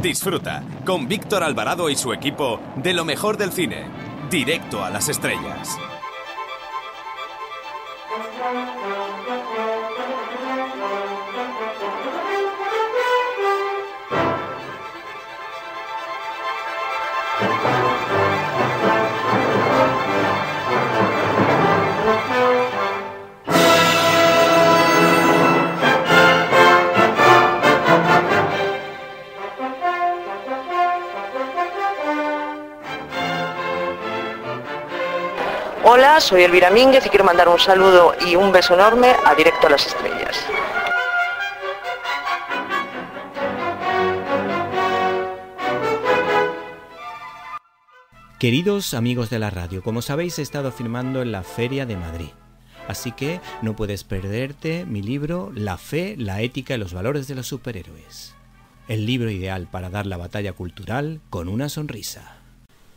Disfruta con Víctor Alvarado y su equipo de lo mejor del cine, directo a las estrellas. soy Elvira Mínguez y quiero mandar un saludo y un beso enorme a Directo a las Estrellas. Queridos amigos de la radio, como sabéis he estado filmando en la Feria de Madrid. Así que no puedes perderte mi libro La fe, la ética y los valores de los superhéroes. El libro ideal para dar la batalla cultural con una sonrisa.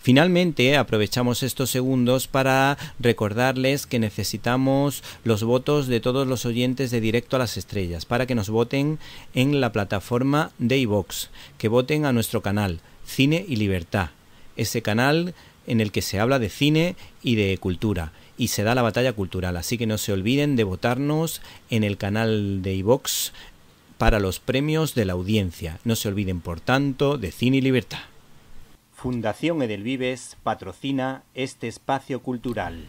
Finalmente, aprovechamos estos segundos para recordarles que necesitamos los votos de todos los oyentes de Directo a las Estrellas para que nos voten en la plataforma de iVox, que voten a nuestro canal Cine y Libertad, ese canal en el que se habla de cine y de cultura y se da la batalla cultural. Así que no se olviden de votarnos en el canal de iVox para los premios de la audiencia. No se olviden, por tanto, de Cine y Libertad. Fundación Edelvives patrocina este espacio cultural.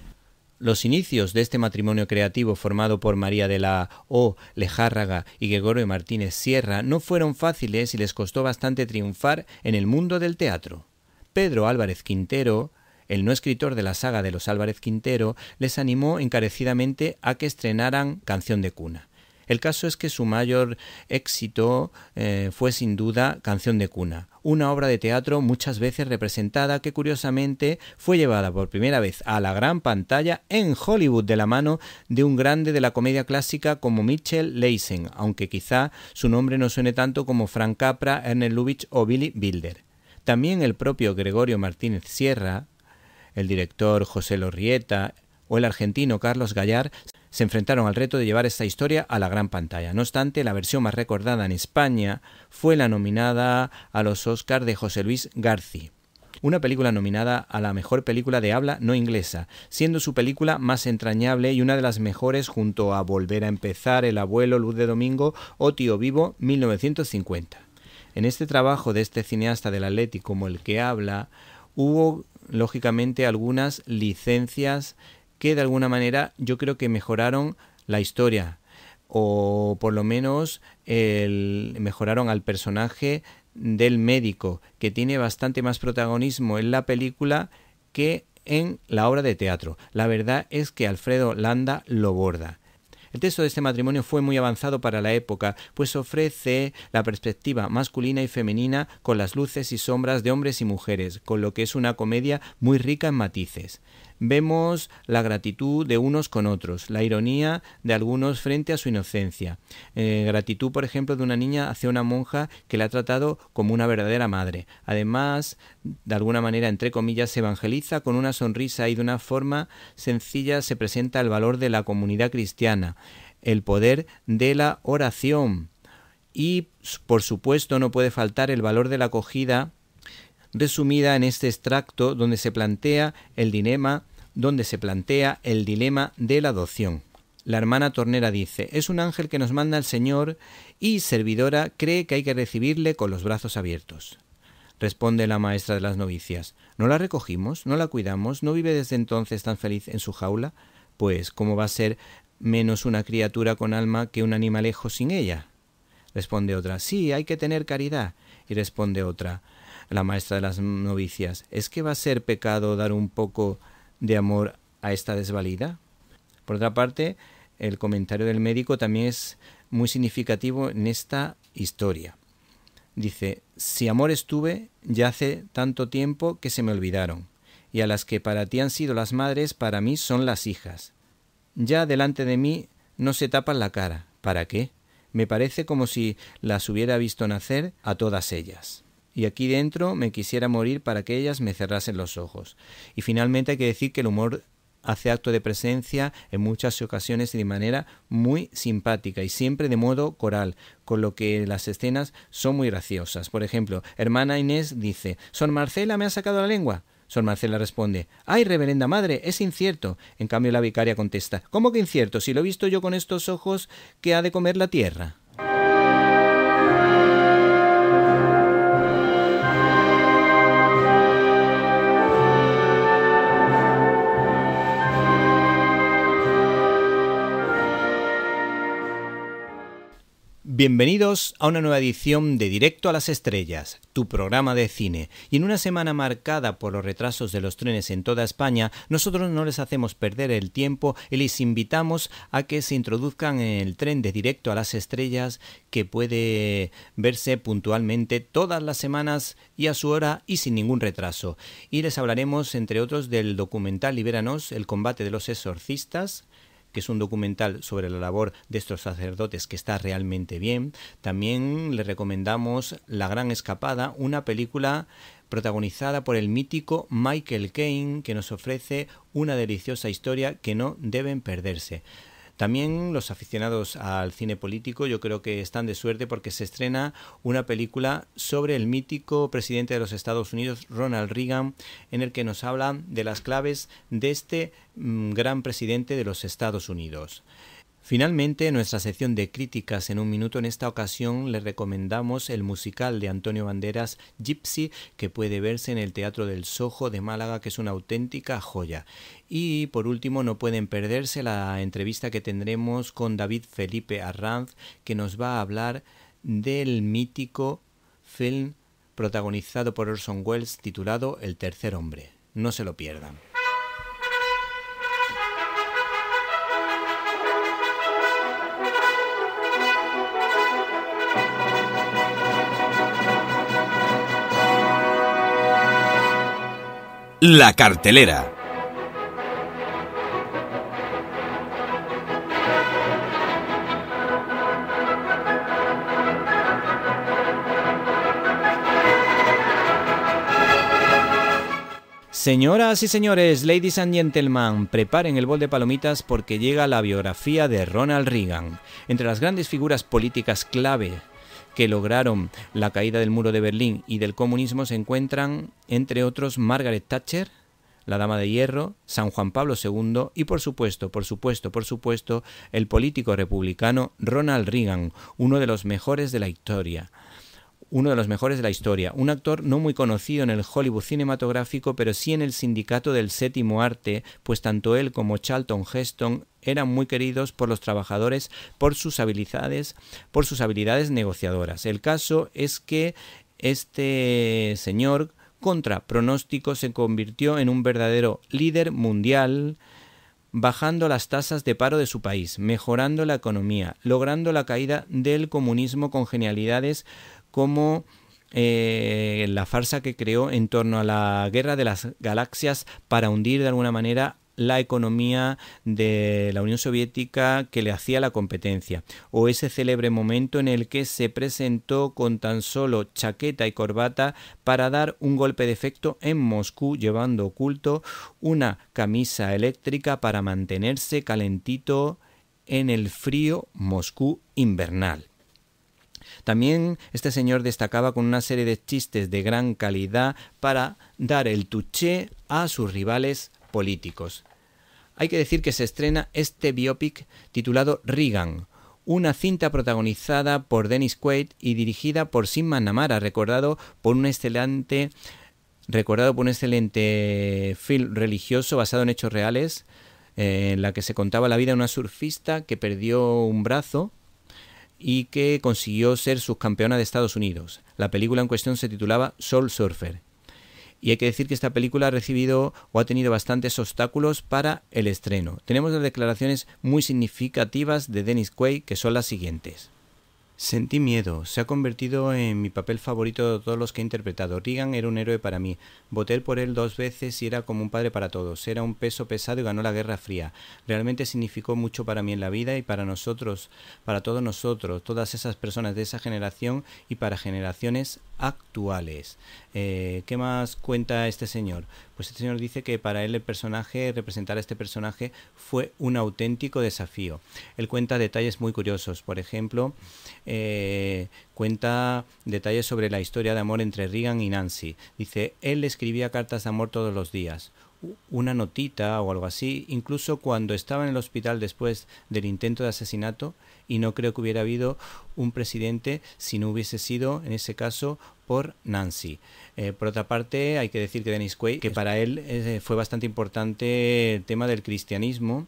Los inicios de este matrimonio creativo formado por María de la O, Lejárraga y Gregorio Martínez Sierra no fueron fáciles y les costó bastante triunfar en el mundo del teatro. Pedro Álvarez Quintero, el no escritor de la saga de los Álvarez Quintero, les animó encarecidamente a que estrenaran Canción de Cuna. El caso es que su mayor éxito eh, fue sin duda Canción de Cuna, una obra de teatro muchas veces representada que curiosamente fue llevada por primera vez a la gran pantalla en Hollywood de la mano de un grande de la comedia clásica como Mitchell Leisen, aunque quizá su nombre no suene tanto como Frank Capra, Ernest Lubitsch o Billy Bilder. También el propio Gregorio Martínez Sierra, el director José Lorrieta, o el argentino Carlos Gallar se enfrentaron al reto de llevar esta historia a la gran pantalla. No obstante, la versión más recordada en España fue la nominada a los Oscars de José Luis García una película nominada a la mejor película de habla no inglesa, siendo su película más entrañable y una de las mejores junto a Volver a empezar, El abuelo, Luz de Domingo o Tío Vivo 1950. En este trabajo de este cineasta del Atleti como el que habla, hubo lógicamente algunas licencias que de alguna manera yo creo que mejoraron la historia o por lo menos mejoraron al personaje del médico, que tiene bastante más protagonismo en la película que en la obra de teatro. La verdad es que Alfredo Landa lo borda. El texto de este matrimonio fue muy avanzado para la época, pues ofrece la perspectiva masculina y femenina con las luces y sombras de hombres y mujeres, con lo que es una comedia muy rica en matices. Vemos la gratitud de unos con otros, la ironía de algunos frente a su inocencia. Eh, gratitud, por ejemplo, de una niña hacia una monja que la ha tratado como una verdadera madre. Además, de alguna manera, entre comillas, se evangeliza con una sonrisa y de una forma sencilla se presenta el valor de la comunidad cristiana, el poder de la oración. Y, por supuesto, no puede faltar el valor de la acogida resumida en este extracto donde se plantea el dilema, donde se plantea el dilema de la adopción. La hermana Tornera dice, es un ángel que nos manda el Señor y servidora cree que hay que recibirle con los brazos abiertos. Responde la maestra de las novicias, ¿no la recogimos? ¿No la cuidamos? ¿No vive desde entonces tan feliz en su jaula? Pues, ¿cómo va a ser menos una criatura con alma que un animalejo sin ella? Responde otra, sí, hay que tener caridad. Y responde otra, la maestra de las novicias, ¿es que va a ser pecado dar un poco de amor a esta desvalida? Por otra parte, el comentario del médico también es muy significativo en esta historia. Dice, si amor estuve ya hace tanto tiempo que se me olvidaron, y a las que para ti han sido las madres, para mí son las hijas. Ya delante de mí no se tapan la cara. ¿Para qué? Me parece como si las hubiera visto nacer a todas ellas y aquí dentro me quisiera morir para que ellas me cerrasen los ojos. Y finalmente hay que decir que el humor hace acto de presencia en muchas ocasiones y de manera muy simpática y siempre de modo coral, con lo que las escenas son muy graciosas. Por ejemplo, hermana Inés dice, Son Marcela me ha sacado la lengua. Son Marcela responde, ¡Ay, reverenda madre! Es incierto. En cambio la vicaria contesta, ¿Cómo que incierto? Si lo he visto yo con estos ojos que ha de comer la tierra. Bienvenidos a una nueva edición de Directo a las Estrellas, tu programa de cine. Y en una semana marcada por los retrasos de los trenes en toda España, nosotros no les hacemos perder el tiempo y les invitamos a que se introduzcan en el tren de Directo a las Estrellas que puede verse puntualmente todas las semanas y a su hora y sin ningún retraso. Y les hablaremos, entre otros, del documental Libéranos, el combate de los exorcistas, que es un documental sobre la labor de estos sacerdotes que está realmente bien. También le recomendamos La Gran Escapada, una película protagonizada por el mítico Michael Caine, que nos ofrece una deliciosa historia que no deben perderse. También los aficionados al cine político yo creo que están de suerte porque se estrena una película sobre el mítico presidente de los Estados Unidos, Ronald Reagan, en el que nos habla de las claves de este mm, gran presidente de los Estados Unidos. Finalmente, en nuestra sección de críticas en un minuto, en esta ocasión le recomendamos el musical de Antonio Banderas, Gypsy, que puede verse en el Teatro del Sojo de Málaga, que es una auténtica joya. Y por último, no pueden perderse la entrevista que tendremos con David Felipe Arranz, que nos va a hablar del mítico film protagonizado por Orson Welles titulado El tercer hombre. No se lo pierdan. La cartelera. Señoras y señores, ladies and gentlemen, preparen el bol de palomitas porque llega la biografía de Ronald Reagan. Entre las grandes figuras políticas clave que lograron la caída del muro de Berlín y del comunismo se encuentran, entre otros, Margaret Thatcher, la Dama de Hierro, San Juan Pablo II y por supuesto, por supuesto, por supuesto, el político republicano Ronald Reagan, uno de los mejores de la historia uno de los mejores de la historia, un actor no muy conocido en el Hollywood cinematográfico, pero sí en el sindicato del séptimo arte, pues tanto él como Charlton Heston eran muy queridos por los trabajadores por sus habilidades, por sus habilidades negociadoras. El caso es que este señor, contra pronóstico, se convirtió en un verdadero líder mundial, bajando las tasas de paro de su país, mejorando la economía, logrando la caída del comunismo con genialidades como eh, la farsa que creó en torno a la guerra de las galaxias para hundir de alguna manera la economía de la Unión Soviética que le hacía la competencia, o ese célebre momento en el que se presentó con tan solo chaqueta y corbata para dar un golpe de efecto en Moscú llevando oculto una camisa eléctrica para mantenerse calentito en el frío Moscú invernal. También este señor destacaba con una serie de chistes de gran calidad para dar el touché a sus rivales políticos. Hay que decir que se estrena este biopic titulado Reagan, una cinta protagonizada por Dennis Quaid y dirigida por Sima Namara, recordado por un excelente recordado por un excelente film religioso basado en hechos reales, eh, en la que se contaba la vida de una surfista que perdió un brazo y que consiguió ser subcampeona de Estados Unidos. La película en cuestión se titulaba Soul Surfer. Y hay que decir que esta película ha recibido o ha tenido bastantes obstáculos para el estreno. Tenemos las declaraciones muy significativas de Dennis Quaid, que son las siguientes. Sentí miedo. Se ha convertido en mi papel favorito de todos los que he interpretado. Reagan era un héroe para mí. Voté por él dos veces y era como un padre para todos. Era un peso pesado y ganó la Guerra Fría. Realmente significó mucho para mí en la vida y para nosotros, para todos nosotros, todas esas personas de esa generación y para generaciones actuales. Eh, ¿Qué más cuenta este señor? Pues este señor dice que para él el personaje, representar a este personaje, fue un auténtico desafío. Él cuenta detalles muy curiosos, por ejemplo, eh, cuenta detalles sobre la historia de amor entre Regan y Nancy. Dice, él escribía cartas de amor todos los días una notita o algo así, incluso cuando estaba en el hospital después del intento de asesinato, y no creo que hubiera habido un presidente si no hubiese sido, en ese caso, por Nancy. Eh, por otra parte, hay que decir que Dennis Quaid, que para él eh, fue bastante importante el tema del cristianismo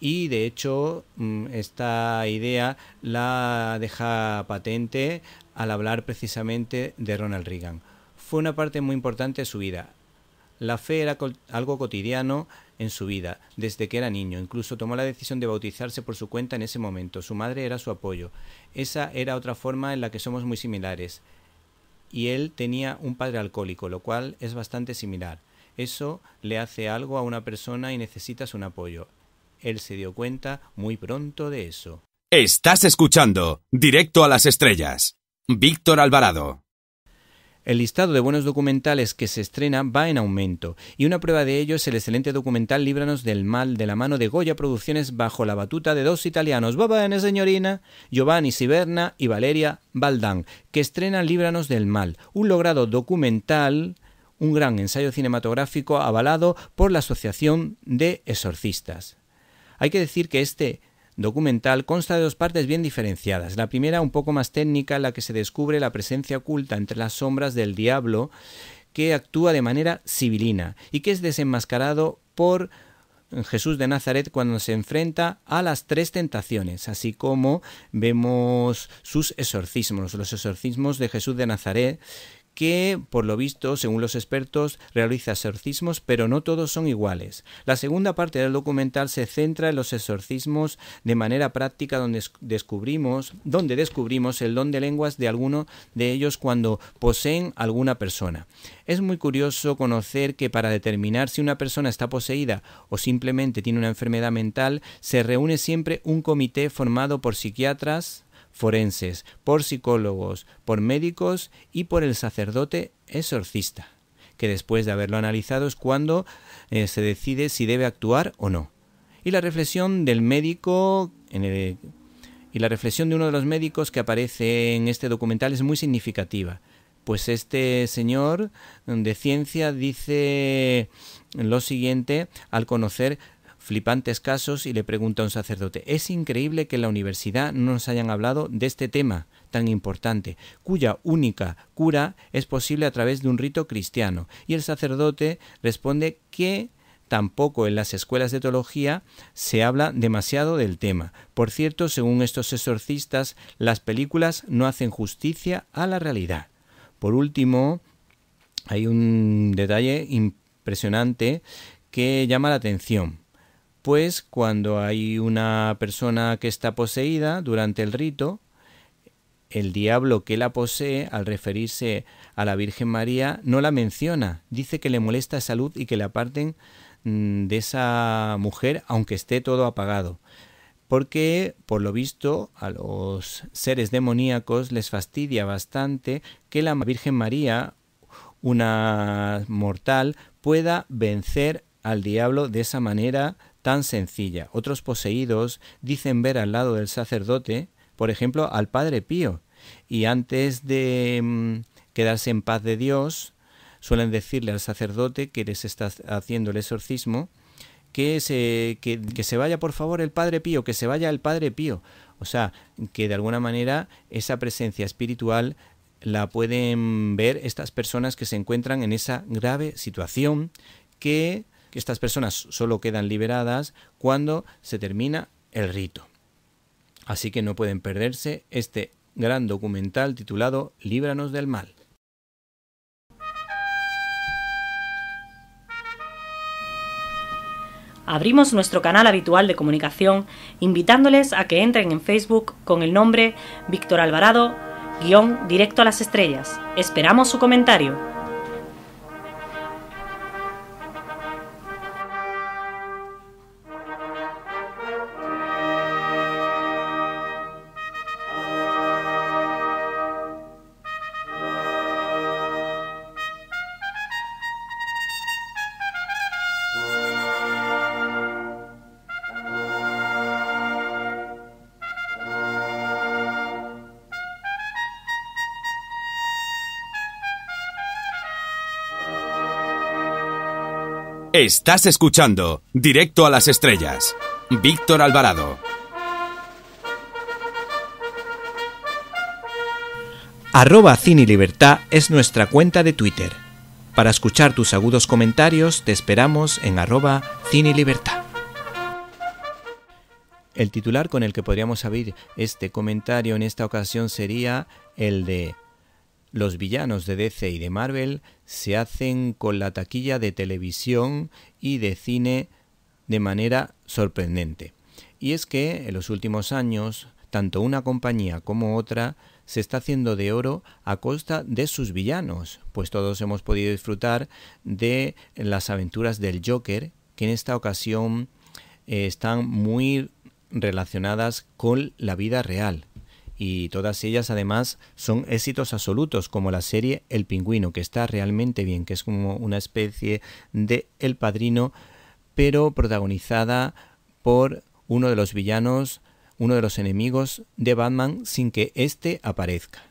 y de hecho mm, esta idea la deja patente al hablar precisamente de Ronald Reagan. Fue una parte muy importante de su vida. La fe era algo cotidiano en su vida, desde que era niño. Incluso tomó la decisión de bautizarse por su cuenta en ese momento. Su madre era su apoyo. Esa era otra forma en la que somos muy similares. Y él tenía un padre alcohólico, lo cual es bastante similar. Eso le hace algo a una persona y necesitas un apoyo. Él se dio cuenta muy pronto de eso. Estás escuchando, directo a las estrellas. Víctor Alvarado. El listado de buenos documentales que se estrena va en aumento, y una prueba de ello es el excelente documental Líbranos del Mal de la mano de Goya Producciones bajo la batuta de dos italianos, va señorina, Giovanni Siberna y Valeria Baldán, que estrena Líbranos del Mal, un logrado documental un gran ensayo cinematográfico avalado por la Asociación de Exorcistas. Hay que decir que este documental consta de dos partes bien diferenciadas. La primera, un poco más técnica, en la que se descubre la presencia oculta entre las sombras del diablo que actúa de manera civilina y que es desenmascarado por Jesús de Nazaret cuando se enfrenta a las tres tentaciones, así como vemos sus exorcismos, los exorcismos de Jesús de Nazaret que, por lo visto, según los expertos, realiza exorcismos, pero no todos son iguales. La segunda parte del documental se centra en los exorcismos de manera práctica, donde descubrimos, descubrimos el don de lenguas de alguno de ellos cuando poseen alguna persona. Es muy curioso conocer que para determinar si una persona está poseída o simplemente tiene una enfermedad mental, se reúne siempre un comité formado por psiquiatras, forenses, por psicólogos, por médicos y por el sacerdote exorcista, que después de haberlo analizado es cuando eh, se decide si debe actuar o no. Y la reflexión del médico y la reflexión de uno de los médicos que aparece en este documental es muy significativa. Pues este señor de ciencia dice lo siguiente al conocer flipantes casos y le pregunta a un sacerdote, es increíble que en la universidad no nos hayan hablado de este tema tan importante, cuya única cura es posible a través de un rito cristiano. Y el sacerdote responde que tampoco en las escuelas de teología se habla demasiado del tema. Por cierto, según estos exorcistas, las películas no hacen justicia a la realidad. Por último, hay un detalle impresionante que llama la atención pues cuando hay una persona que está poseída durante el rito, el diablo que la posee, al referirse a la Virgen María, no la menciona, dice que le molesta salud y que la aparten mm, de esa mujer aunque esté todo apagado. Porque, por lo visto, a los seres demoníacos les fastidia bastante que la Virgen María, una mortal, pueda vencer al diablo de esa manera tan sencilla. Otros poseídos dicen ver al lado del sacerdote, por ejemplo, al Padre Pío, y antes de mm, quedarse en paz de Dios, suelen decirle al sacerdote que les está haciendo el exorcismo, que se, que se vaya por favor el Padre Pío, que se vaya el Padre Pío. O sea, que de alguna manera esa presencia espiritual la pueden ver estas personas que se encuentran en esa grave situación que que estas personas solo quedan liberadas cuando se termina el rito. Así que no pueden perderse este gran documental titulado Líbranos del mal. Abrimos nuestro canal habitual de comunicación invitándoles a que entren en Facebook con el nombre Víctor Alvarado, guión directo a las estrellas. Esperamos su comentario. Estás escuchando Directo a las Estrellas. Víctor Alvarado. Arroba Cine Libertad es nuestra cuenta de Twitter. Para escuchar tus agudos comentarios te esperamos en arroba Cine Libertad. El titular con el que podríamos abrir este comentario en esta ocasión sería el de los villanos de DC y de Marvel se hacen con la taquilla de televisión y de cine de manera sorprendente. Y es que en los últimos años, tanto una compañía como otra se está haciendo de oro a costa de sus villanos, pues todos hemos podido disfrutar de las aventuras del Joker, que en esta ocasión eh, están muy relacionadas con la vida real, y todas ellas además son éxitos absolutos, como la serie El Pingüino, que está realmente bien, que es como una especie de El Padrino, pero protagonizada por uno de los villanos, uno de los enemigos de Batman sin que éste aparezca.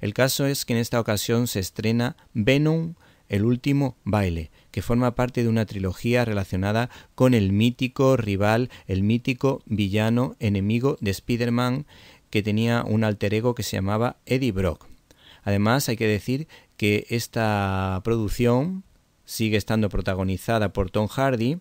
El caso es que en esta ocasión se estrena Venom, el último baile, que forma parte de una trilogía relacionada con el mítico rival, el mítico villano enemigo de Spider-Man, que tenía un alter ego que se llamaba Eddie Brock. Además, hay que decir que esta producción sigue estando protagonizada por Tom Hardy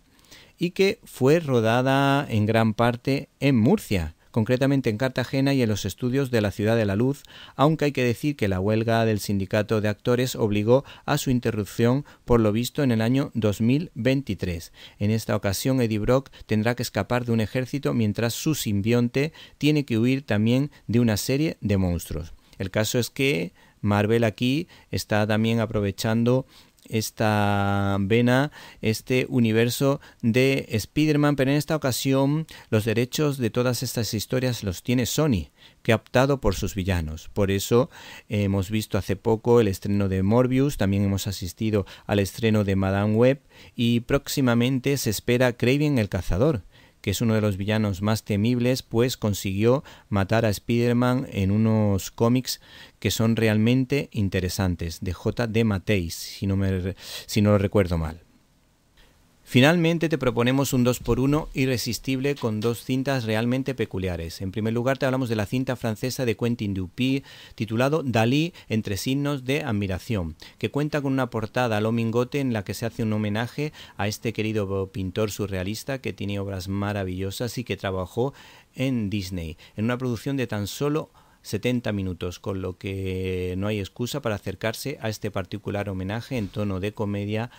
y que fue rodada en gran parte en Murcia, concretamente en Cartagena y en los estudios de la Ciudad de la Luz, aunque hay que decir que la huelga del sindicato de actores obligó a su interrupción por lo visto en el año 2023. En esta ocasión Eddie Brock tendrá que escapar de un ejército mientras su simbionte tiene que huir también de una serie de monstruos. El caso es que Marvel aquí está también aprovechando esta vena, este universo de Spiderman, pero en esta ocasión los derechos de todas estas historias los tiene Sony, que ha optado por sus villanos. Por eso hemos visto hace poco el estreno de Morbius, también hemos asistido al estreno de Madame Web y próximamente se espera Craven el Cazador, que es uno de los villanos más temibles, pues consiguió matar a Spider-Man en unos cómics que son realmente interesantes, de J. Mateis, si no, me, si no lo recuerdo mal. Finalmente te proponemos un 2x1 irresistible con dos cintas realmente peculiares. En primer lugar te hablamos de la cinta francesa de Quentin Dupuy titulado Dalí entre signos de admiración, que cuenta con una portada al homingote en la que se hace un homenaje a este querido pintor surrealista que tiene obras maravillosas y que trabajó en Disney, en una producción de tan solo 70 minutos, con lo que no hay excusa para acercarse a este particular homenaje en tono de comedia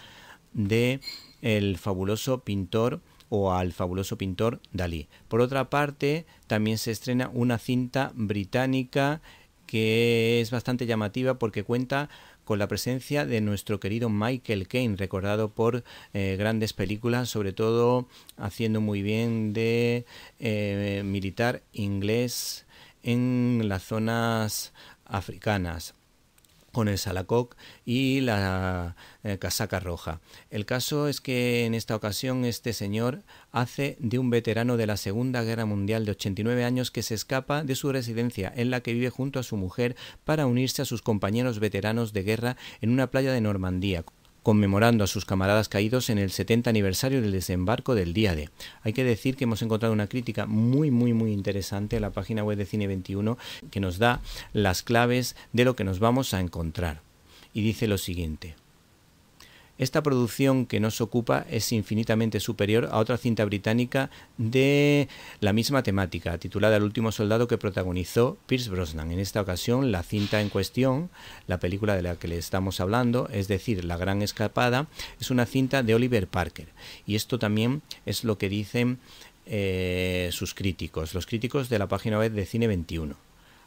de el fabuloso pintor o al fabuloso pintor Dalí. Por otra parte, también se estrena una cinta británica que es bastante llamativa porque cuenta con la presencia de nuestro querido Michael Caine, recordado por eh, grandes películas, sobre todo haciendo muy bien de eh, militar inglés en las zonas africanas con el salacoc y la eh, casaca roja. El caso es que en esta ocasión este señor hace de un veterano de la Segunda Guerra Mundial de 89 años que se escapa de su residencia en la que vive junto a su mujer para unirse a sus compañeros veteranos de guerra en una playa de Normandía, conmemorando a sus camaradas caídos en el 70 aniversario del desembarco del día de. Hay que decir que hemos encontrado una crítica muy, muy, muy interesante en la página web de Cine 21 que nos da las claves de lo que nos vamos a encontrar. Y dice lo siguiente. Esta producción que nos ocupa es infinitamente superior a otra cinta británica de la misma temática, titulada El último soldado que protagonizó Pierce Brosnan. En esta ocasión, la cinta en cuestión, la película de la que le estamos hablando, es decir, La Gran Escapada, es una cinta de Oliver Parker. Y esto también es lo que dicen eh, sus críticos, los críticos de la página web de Cine 21.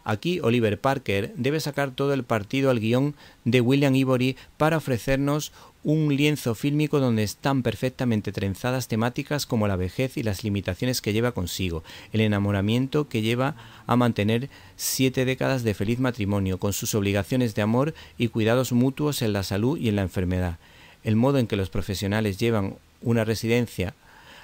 Aquí Oliver Parker debe sacar todo el partido al guión de William Ivory para ofrecernos un lienzo fílmico donde están perfectamente trenzadas temáticas como la vejez y las limitaciones que lleva consigo, el enamoramiento que lleva a mantener siete décadas de feliz matrimonio, con sus obligaciones de amor y cuidados mutuos en la salud y en la enfermedad, el modo en que los profesionales llevan una residencia,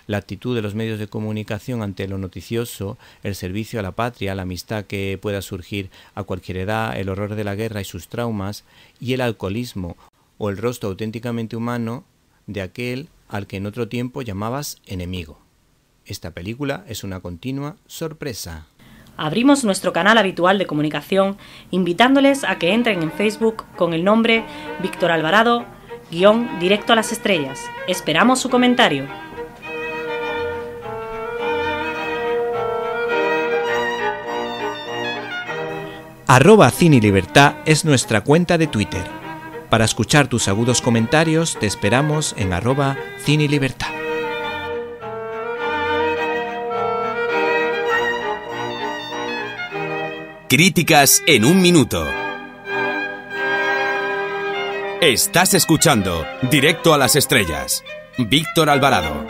la actitud de los medios de comunicación ante lo noticioso, el servicio a la patria, la amistad que pueda surgir a cualquier edad, el horror de la guerra y sus traumas, y el alcoholismo, o el rostro auténticamente humano de aquel al que en otro tiempo llamabas enemigo. Esta película es una continua sorpresa. Abrimos nuestro canal habitual de comunicación invitándoles a que entren en Facebook con el nombre Víctor Alvarado, guión directo a las estrellas. Esperamos su comentario. Arroba Cine Libertad es nuestra cuenta de Twitter. Para escuchar tus agudos comentarios te esperamos en arroba cine libertad. Críticas en un minuto. Estás escuchando Directo a las Estrellas. Víctor Alvarado.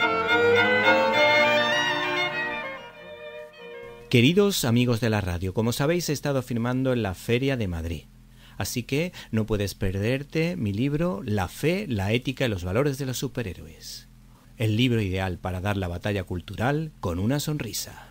Queridos amigos de la radio, como sabéis he estado filmando en la Feria de Madrid. Así que no puedes perderte mi libro La fe, la ética y los valores de los superhéroes. El libro ideal para dar la batalla cultural con una sonrisa.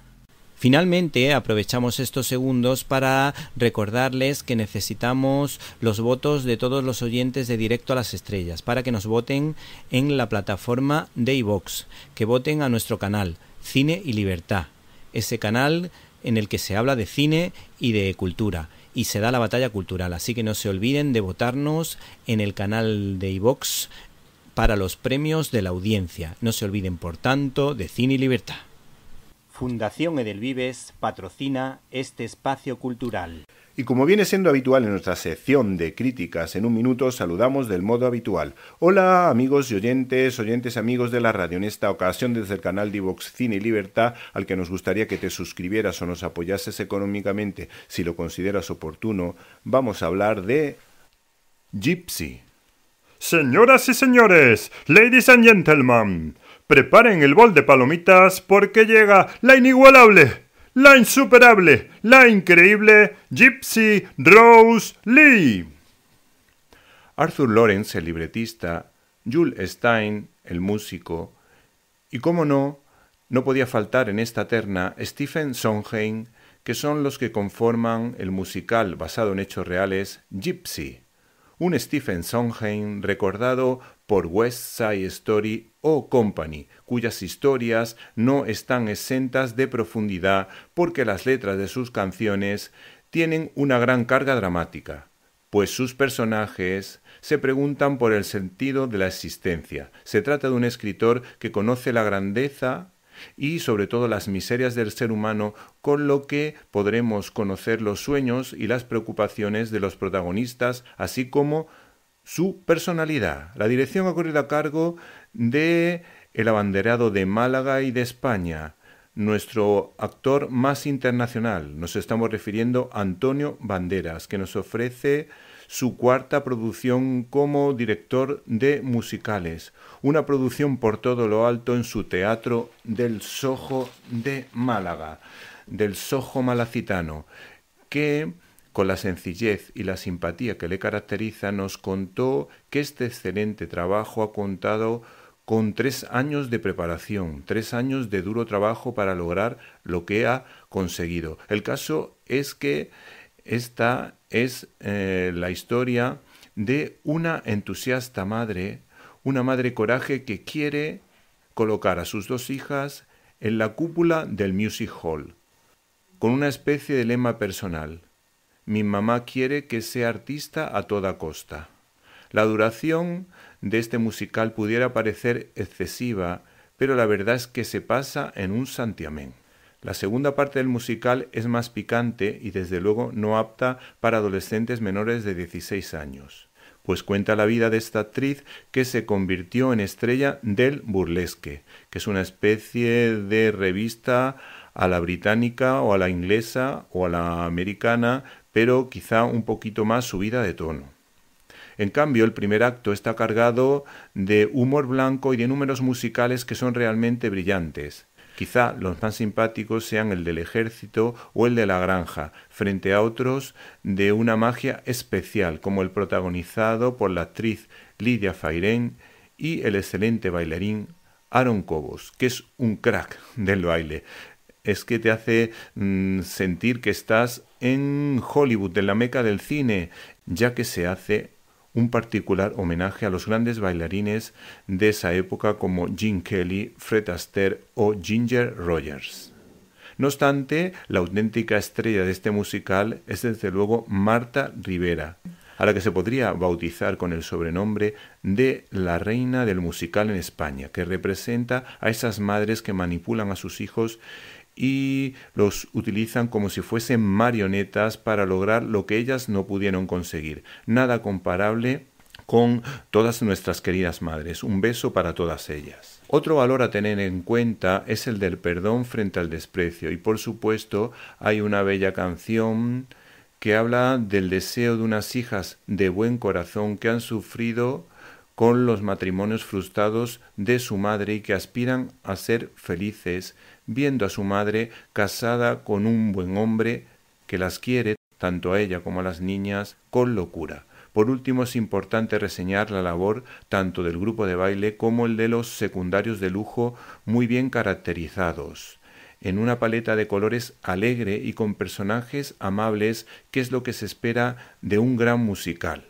Finalmente, aprovechamos estos segundos para recordarles que necesitamos los votos de todos los oyentes de Directo a las Estrellas para que nos voten en la plataforma de iVox, que voten a nuestro canal Cine y Libertad, ese canal en el que se habla de cine y de cultura y se da la batalla cultural. Así que no se olviden de votarnos en el canal de iVox para los premios de la audiencia. No se olviden, por tanto, de Cine y Libertad. Fundación Edelvives patrocina este espacio cultural. Y como viene siendo habitual en nuestra sección de críticas en un minuto, saludamos del modo habitual. Hola amigos y oyentes, oyentes amigos de la radio, en esta ocasión desde el canal Divox Cine y Libertad, al que nos gustaría que te suscribieras o nos apoyases económicamente, si lo consideras oportuno, vamos a hablar de Gypsy. Señoras y señores, ladies and gentlemen, Preparen el bol de palomitas porque llega la inigualable, la insuperable, la increíble Gypsy Rose Lee. Arthur Lawrence, el libretista, Jules Stein, el músico, y cómo no, no podía faltar en esta terna Stephen Sondheim, que son los que conforman el musical basado en hechos reales Gypsy, un Stephen Sondheim recordado por West Side Story o Company, cuyas historias no están exentas de profundidad porque las letras de sus canciones tienen una gran carga dramática, pues sus personajes se preguntan por el sentido de la existencia. Se trata de un escritor que conoce la grandeza y sobre todo las miserias del ser humano, con lo que podremos conocer los sueños y las preocupaciones de los protagonistas, así como su personalidad. La dirección ha corrido a cargo de el abanderado de Málaga y de España, nuestro actor más internacional. Nos estamos refiriendo a Antonio Banderas, que nos ofrece su cuarta producción como director de musicales, una producción por todo lo alto en su teatro del Sojo de Málaga, del Sojo Malacitano, que con la sencillez y la simpatía que le caracteriza, nos contó que este excelente trabajo ha contado con tres años de preparación, tres años de duro trabajo para lograr lo que ha conseguido. El caso es que esta es eh, la historia de una entusiasta madre, una madre coraje que quiere colocar a sus dos hijas en la cúpula del Music Hall, con una especie de lema personal, mi mamá quiere que sea artista a toda costa. La duración de este musical pudiera parecer excesiva, pero la verdad es que se pasa en un santiamén. La segunda parte del musical es más picante y desde luego no apta para adolescentes menores de 16 años, pues cuenta la vida de esta actriz que se convirtió en estrella del burlesque, que es una especie de revista a la británica o a la inglesa o a la americana pero quizá un poquito más subida de tono. En cambio, el primer acto está cargado de humor blanco y de números musicales que son realmente brillantes. Quizá los más simpáticos sean el del ejército o el de la granja, frente a otros de una magia especial, como el protagonizado por la actriz Lidia Fairen y el excelente bailarín Aaron Cobos, que es un crack del baile. Es que te hace mm, sentir que estás en Hollywood, en la meca del cine, ya que se hace un particular homenaje a los grandes bailarines de esa época como Gene Kelly, Fred Astaire o Ginger Rogers. No obstante, la auténtica estrella de este musical es desde luego Marta Rivera, a la que se podría bautizar con el sobrenombre de la reina del musical en España, que representa a esas madres que manipulan a sus hijos y los utilizan como si fuesen marionetas para lograr lo que ellas no pudieron conseguir. Nada comparable con todas nuestras queridas madres. Un beso para todas ellas. Otro valor a tener en cuenta es el del perdón frente al desprecio y por supuesto hay una bella canción que habla del deseo de unas hijas de buen corazón que han sufrido con los matrimonios frustrados de su madre y que aspiran a ser felices viendo a su madre casada con un buen hombre que las quiere, tanto a ella como a las niñas, con locura. Por último, es importante reseñar la labor tanto del grupo de baile como el de los secundarios de lujo muy bien caracterizados, en una paleta de colores alegre y con personajes amables, que es lo que se espera de un gran musical.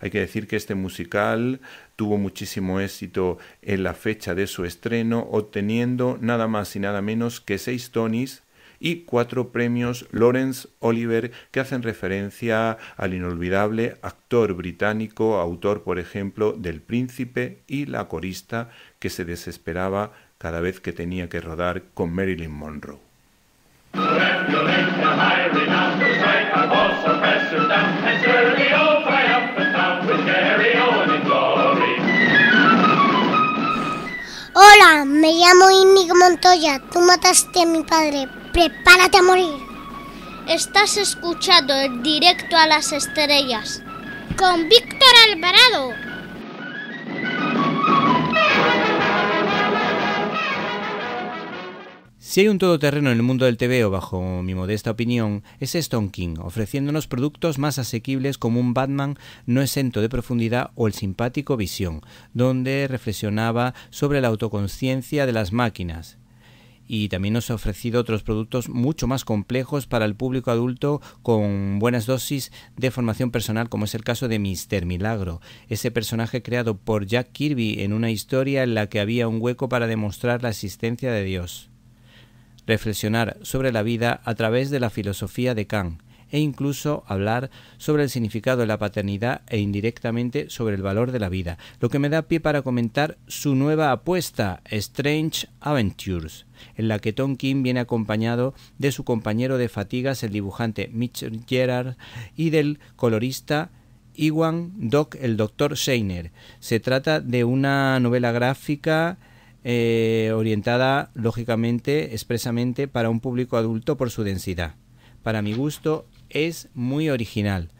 Hay que decir que este musical tuvo muchísimo éxito en la fecha de su estreno, obteniendo nada más y nada menos que seis Tonys y cuatro premios Lawrence Oliver que hacen referencia al inolvidable actor británico, autor, por ejemplo, del Príncipe y la corista que se desesperaba cada vez que tenía que rodar con Marilyn Monroe. Hola, me llamo Inigo Montoya. Tú mataste a mi padre. Prepárate a morir. Estás escuchando el directo a las estrellas con Víctor Alvarado. Si hay un todoterreno en el mundo del TVO, bajo mi modesta opinión, es Stone King, ofreciéndonos productos más asequibles como un Batman no exento de profundidad o el simpático Visión, donde reflexionaba sobre la autoconciencia de las máquinas. Y también nos ha ofrecido otros productos mucho más complejos para el público adulto con buenas dosis de formación personal, como es el caso de Mister Milagro, ese personaje creado por Jack Kirby en una historia en la que había un hueco para demostrar la existencia de Dios reflexionar sobre la vida a través de la filosofía de Kant e incluso hablar sobre el significado de la paternidad e indirectamente sobre el valor de la vida, lo que me da pie para comentar su nueva apuesta, Strange Adventures, en la que Tom King viene acompañado de su compañero de fatigas, el dibujante Mitch Gerard, y del colorista Iwan Doc, el doctor Scheiner. Se trata de una novela gráfica eh, orientada, lógicamente, expresamente para un público adulto por su densidad. Para mi gusto, es muy original,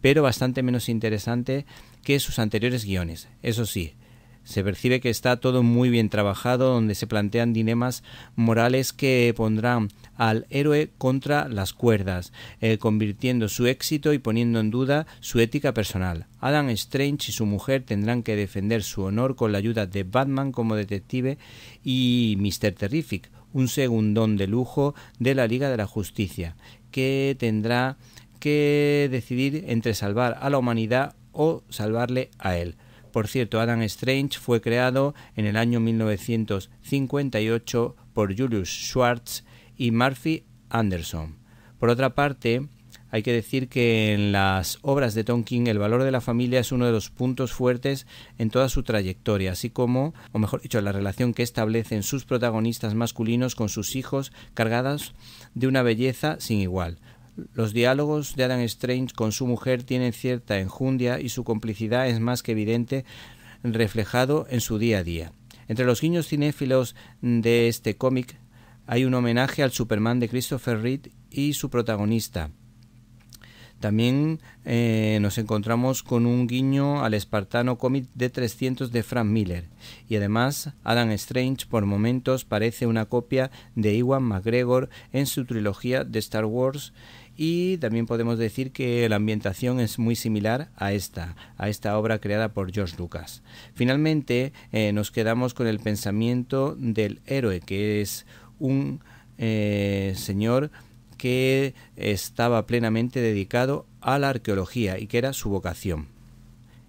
pero bastante menos interesante que sus anteriores guiones. Eso sí, se percibe que está todo muy bien trabajado, donde se plantean dilemas morales que pondrán al héroe contra las cuerdas, eh, convirtiendo su éxito y poniendo en duda su ética personal. Adam Strange y su mujer tendrán que defender su honor con la ayuda de Batman como detective y Mr. Terrific, un segundón de lujo de la Liga de la Justicia, que tendrá que decidir entre salvar a la humanidad o salvarle a él. Por cierto, Adam Strange fue creado en el año 1958 por Julius Schwartz y Murphy Anderson. Por otra parte, hay que decir que en las obras de Tonkin el valor de la familia es uno de los puntos fuertes en toda su trayectoria, así como, o mejor dicho, la relación que establecen sus protagonistas masculinos con sus hijos cargadas de una belleza sin igual. Los diálogos de Adam Strange con su mujer tienen cierta enjundia y su complicidad es más que evidente reflejado en su día a día. Entre los guiños cinéfilos de este cómic hay un homenaje al Superman de Christopher Reed y su protagonista. También eh, nos encontramos con un guiño al espartano cómic de 300 de Frank Miller. Y además, Adam Strange por momentos parece una copia de Iwan McGregor en su trilogía de Star Wars y también podemos decir que la ambientación es muy similar a esta, a esta obra creada por George Lucas. Finalmente eh, nos quedamos con el pensamiento del héroe, que es un eh, señor que estaba plenamente dedicado a la arqueología y que era su vocación.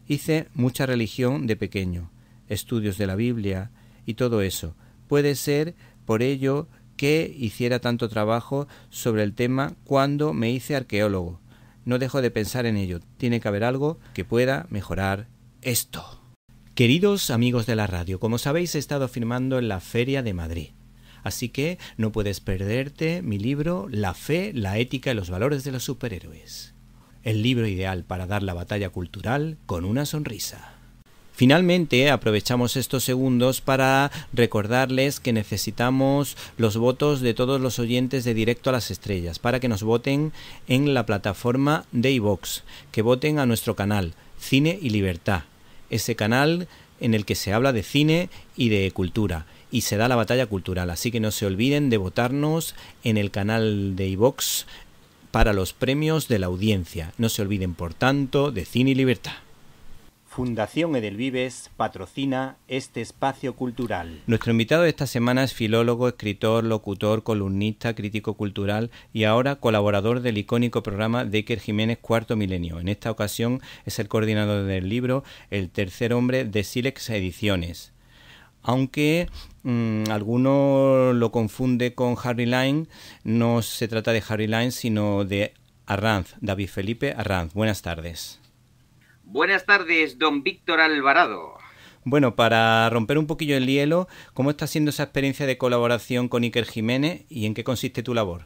Hice mucha religión de pequeño, estudios de la Biblia y todo eso. Puede ser por ello que hiciera tanto trabajo sobre el tema cuando me hice arqueólogo. No dejo de pensar en ello. Tiene que haber algo que pueda mejorar esto. Queridos amigos de la radio, como sabéis he estado firmando en la Feria de Madrid. Así que no puedes perderte mi libro La fe, la ética y los valores de los superhéroes. El libro ideal para dar la batalla cultural con una sonrisa. Finalmente, aprovechamos estos segundos para recordarles que necesitamos los votos de todos los oyentes de Directo a las Estrellas para que nos voten en la plataforma de iVox, que voten a nuestro canal Cine y Libertad, ese canal en el que se habla de cine y de cultura y se da la batalla cultural. Así que no se olviden de votarnos en el canal de iVox para los premios de la audiencia. No se olviden, por tanto, de Cine y Libertad. Fundación Edelvives patrocina este espacio cultural. Nuestro invitado de esta semana es filólogo, escritor, locutor, columnista, crítico cultural y ahora colaborador del icónico programa de Jiménez Cuarto Milenio. En esta ocasión es el coordinador del libro El Tercer Hombre de Silex Ediciones. Aunque mm, alguno lo confunde con Harry Line, no se trata de Harry Line, sino de Arranz, David Felipe Arranz. Buenas tardes. Buenas tardes, don Víctor Alvarado. Bueno, para romper un poquillo el hielo, ¿cómo está siendo esa experiencia de colaboración con Iker Jiménez y en qué consiste tu labor?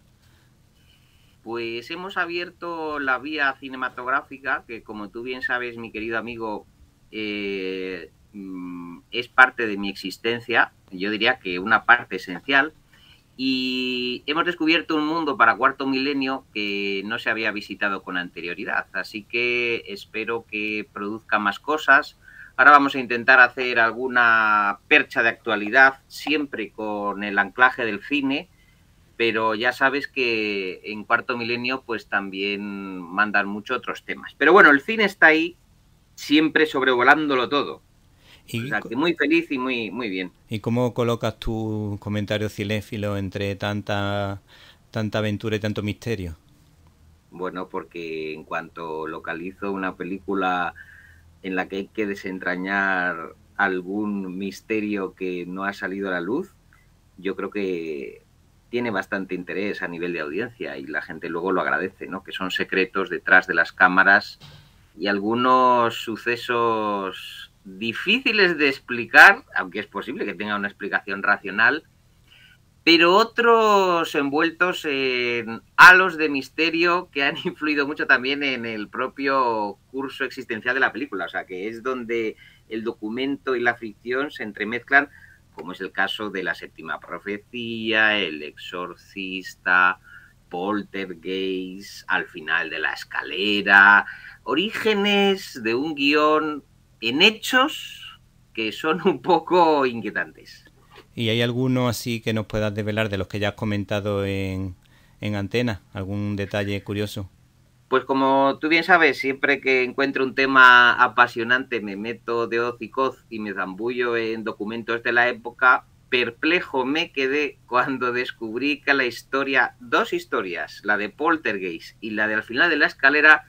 Pues hemos abierto la vía cinematográfica, que como tú bien sabes, mi querido amigo, eh, mm, es parte de mi existencia, yo diría que una parte esencial, y hemos descubierto un mundo para cuarto milenio que no se había visitado con anterioridad, así que espero que produzca más cosas. Ahora vamos a intentar hacer alguna percha de actualidad, siempre con el anclaje del cine, pero ya sabes que en cuarto milenio pues también mandan mucho otros temas. Pero bueno, el cine está ahí, siempre sobrevolándolo todo muy feliz y muy, muy bien. ¿Y cómo colocas tu comentario ciléfilo entre tanta, tanta aventura y tanto misterio? Bueno, porque en cuanto localizo una película en la que hay que desentrañar algún misterio que no ha salido a la luz, yo creo que tiene bastante interés a nivel de audiencia y la gente luego lo agradece, ¿no? Que son secretos detrás de las cámaras y algunos sucesos difíciles de explicar, aunque es posible que tenga una explicación racional, pero otros envueltos en halos de misterio que han influido mucho también en el propio curso existencial de la película, o sea, que es donde el documento y la ficción se entremezclan, como es el caso de la séptima profecía, el exorcista, poltergeist, al final de la escalera, orígenes de un guión en hechos que son un poco inquietantes. ¿Y hay alguno así que nos puedas develar de los que ya has comentado en, antena? ¿Algún detalle curioso? Pues como tú bien sabes, siempre que encuentro un tema apasionante me meto de hoz y coz y me zambullo en documentos de la época, perplejo me quedé cuando descubrí que la historia, dos historias, la de Poltergeist y la de Al final de la escalera,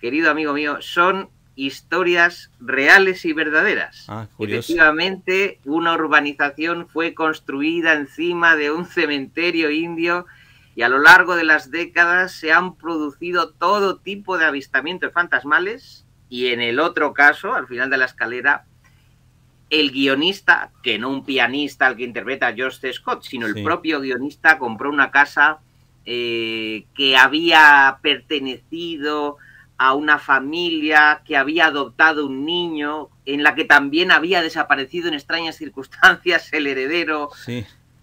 querido amigo mío, son historias reales y verdaderas. Ah, Efectivamente, una urbanización fue construida encima de un cementerio indio y a lo largo de las décadas se han producido todo tipo de avistamientos fantasmales y en el otro caso, al final de la escalera, el guionista, que no un pianista al que interpreta George Scott, sino el propio guionista compró una casa eh, que había pertenecido a una familia que había adoptado un niño, en la que también había desaparecido en extrañas circunstancias el heredero,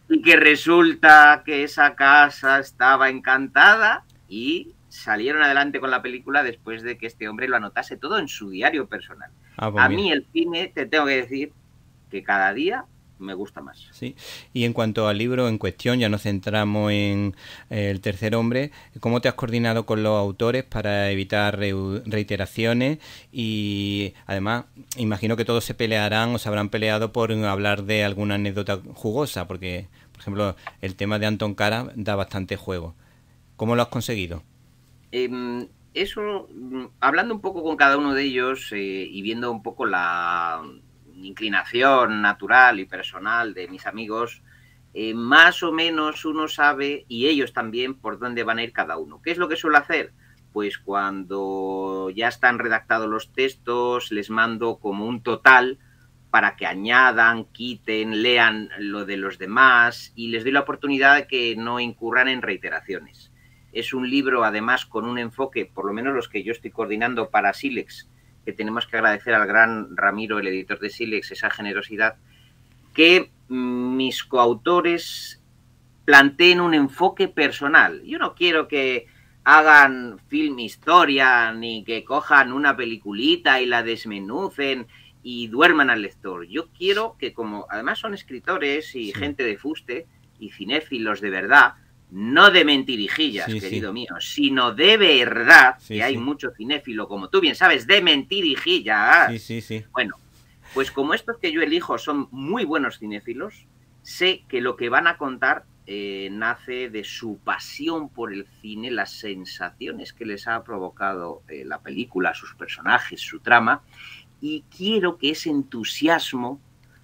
y que resulta que esa casa estaba encantada y salieron adelante con la película después de que este hombre lo anotase todo en su diario personal. Ah, pues a mí el cine, te tengo que decir, que cada día me gusta más. Sí, y en cuanto al libro en cuestión, ya nos centramos en eh, El tercer hombre, ¿cómo te has coordinado con los autores para evitar reiteraciones? Y además, imagino que todos se pelearán o se habrán peleado por hablar de alguna anécdota jugosa, porque, por ejemplo, el tema de Anton Cara da bastante juego. ¿Cómo lo has conseguido? Em, eso, mm, hablando un poco con cada uno de ellos eh, y viendo un poco la inclinación natural y personal de mis amigos, eh, más o menos uno sabe, y ellos también, por dónde van a ir cada uno. ¿Qué es lo que suelo hacer? Pues cuando ya están redactados los textos, les mando como un total para que añadan, quiten, lean lo de los demás y les doy la oportunidad de que no incurran en reiteraciones. Es un libro, además, con un enfoque, por lo menos los que yo estoy coordinando para Silex, tenemos que agradecer al gran Ramiro, el editor de Silex, esa generosidad, que mm, mis coautores planteen un enfoque personal. Yo no quiero que hagan film historia ni que cojan una peliculita y la desmenucen y duerman al lector. Yo quiero que como además son escritores y gente de fuste y cinéfilos de verdad, no de mentirijillas, querido mío, sino de verdad, que hay mucho cinéfilo, como tú bien sabes, de mentirijillas. Bueno, pues como estos que yo elijo son muy buenos cinéfilos, sé que lo que van a contar eh, nace de su pasión por el cine, las sensaciones que les ha provocado eh, la película, sus personajes, su trama, y quiero que ese entusiasmo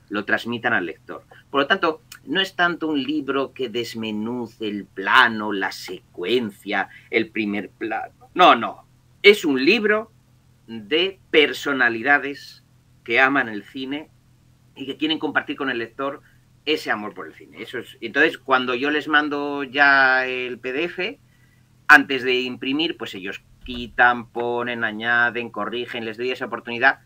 lo transmitan al lector. Por lo tanto, no es tanto un libro que desmenuce el plano, la secuencia, el primer plano. No, no. Es un libro de personalidades que aman el cine y que quieren compartir con el lector ese amor por el cine. Entonces, cuando yo les mando ya el PDF, antes de imprimir, pues ellos quitan, ponen, añaden, corrigen, les doy esa oportunidad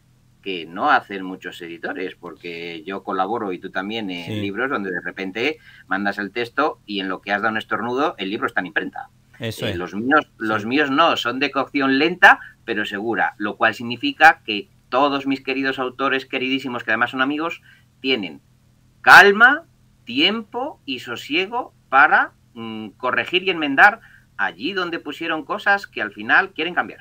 no hacen muchos editores, porque yo colaboro y tú también en libros donde de repente mandas el texto y en lo que has dado un estornudo el libro está en imprenta. Eso eh, los míos, los míos no, son de cocción lenta pero segura, lo cual significa que todos mis queridos autores queridísimos que además son amigos tienen calma, tiempo y sosiego para mm, corregir y enmendar allí donde pusieron cosas que al final quieren cambiar.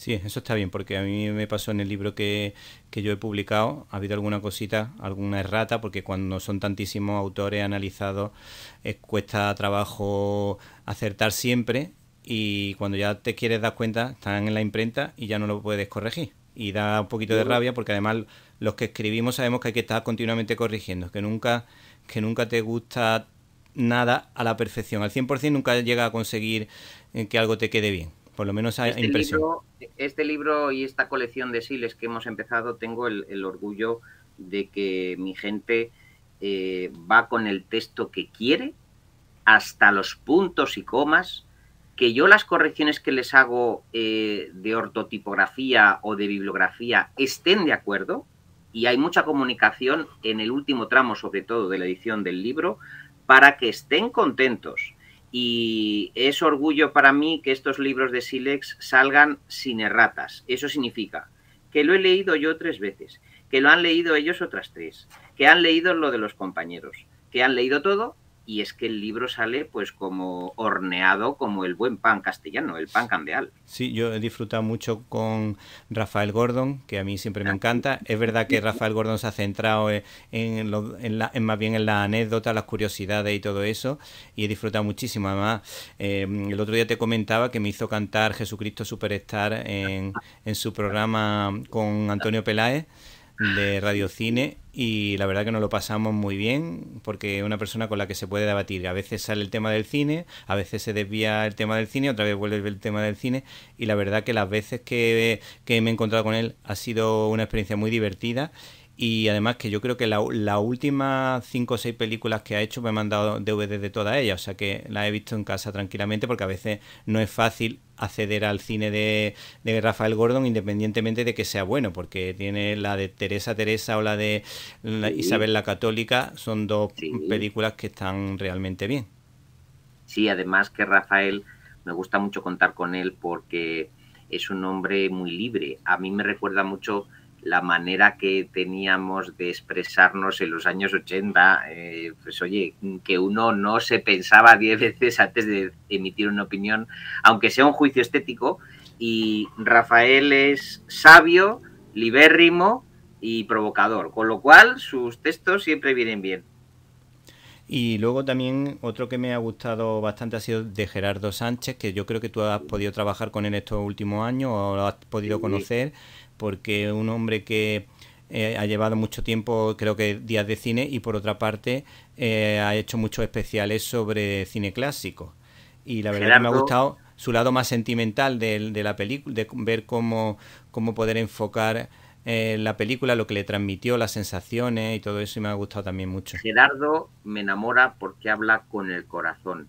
Sí, eso está bien, porque a mí me pasó en el libro que, yo he publicado, ha habido alguna cosita, alguna errata, porque cuando son tantísimos autores analizados, eh, cuesta trabajo acertar siempre y cuando ya te quieres dar cuenta, están en la imprenta y ya no lo puedes corregir. Y da un poquito de rabia porque además los que escribimos sabemos que hay que estar continuamente corrigiendo, que nunca, que nunca te gusta nada a la perfección. Al 100% nunca llega a conseguir eh, que algo te quede bien por lo menos este, este Libro, y esta colección de SILES que hemos empezado, tengo el, orgullo de que mi gente eh, va con el texto que quiere hasta los puntos y comas, que yo las correcciones que les hago eh, de ortotipografía o de bibliografía estén de acuerdo, y hay mucha comunicación en el último tramo, sobre todo de la edición del libro, para que estén contentos y es orgullo para mí que estos libros de Silex salgan sin erratas. Eso significa que lo he leído yo tres veces, que lo han leído ellos otras tres, que han leído lo de los compañeros, que han leído todo y es que el libro sale pues como horneado como el buen pan castellano, el pan candeal. Sí, yo he disfrutado mucho con Rafael Gordon, que a mí siempre me ah. encanta. Es verdad que Rafael Gordon se ha centrado eh, en, más bien en las anécdotas, las curiosidades y todo eso, y he disfrutado muchísimo. Además, eh, el otro día te comentaba que me hizo cantar Jesucristo Superstar en, en su programa con Antonio Peláez de radiocine y la verdad que nos lo pasamos muy bien porque es una persona con la que se puede debatir. A veces sale el tema del cine, a veces se desvía el tema del cine, otra vez vuelve el tema del cine y la verdad que las veces que, que me he encontrado con él ha sido una experiencia muy divertida y además que yo creo que las la últimas cinco o seis películas que ha hecho me han mandado DVD de todas ellas, o sea que las he visto en casa tranquilamente porque a veces no es fácil acceder al cine de, Rafael Gordon independientemente de que sea bueno, porque tiene la de Teresa Teresa o la de Isabel la Católica, son dos películas que están realmente bien. Sí, además que Rafael, me gusta mucho contar con él porque es un hombre muy libre. A mí me recuerda mucho la manera que teníamos de expresarnos en los años 80, eh, pues oye, que uno no se pensaba diez veces antes de emitir una opinión, aunque sea un juicio estético, y Rafael es sabio, libérrimo y provocador, con lo cual sus textos siempre vienen bien. Y luego también otro que me ha gustado bastante ha sido de Gerardo Sánchez, que yo creo que tú has podido trabajar con él estos últimos años o lo has podido conocer porque un hombre que eh, ha llevado mucho tiempo, creo que días de cine, y por otra parte eh, ha hecho muchos especiales sobre cine clásico. Y la verdad que me ha gustado su lado más sentimental de, de la película, de ver cómo, poder enfocar eh, la película, lo que le transmitió, las sensaciones y todo eso, y me ha gustado también mucho. Gerardo me enamora porque habla con el corazón.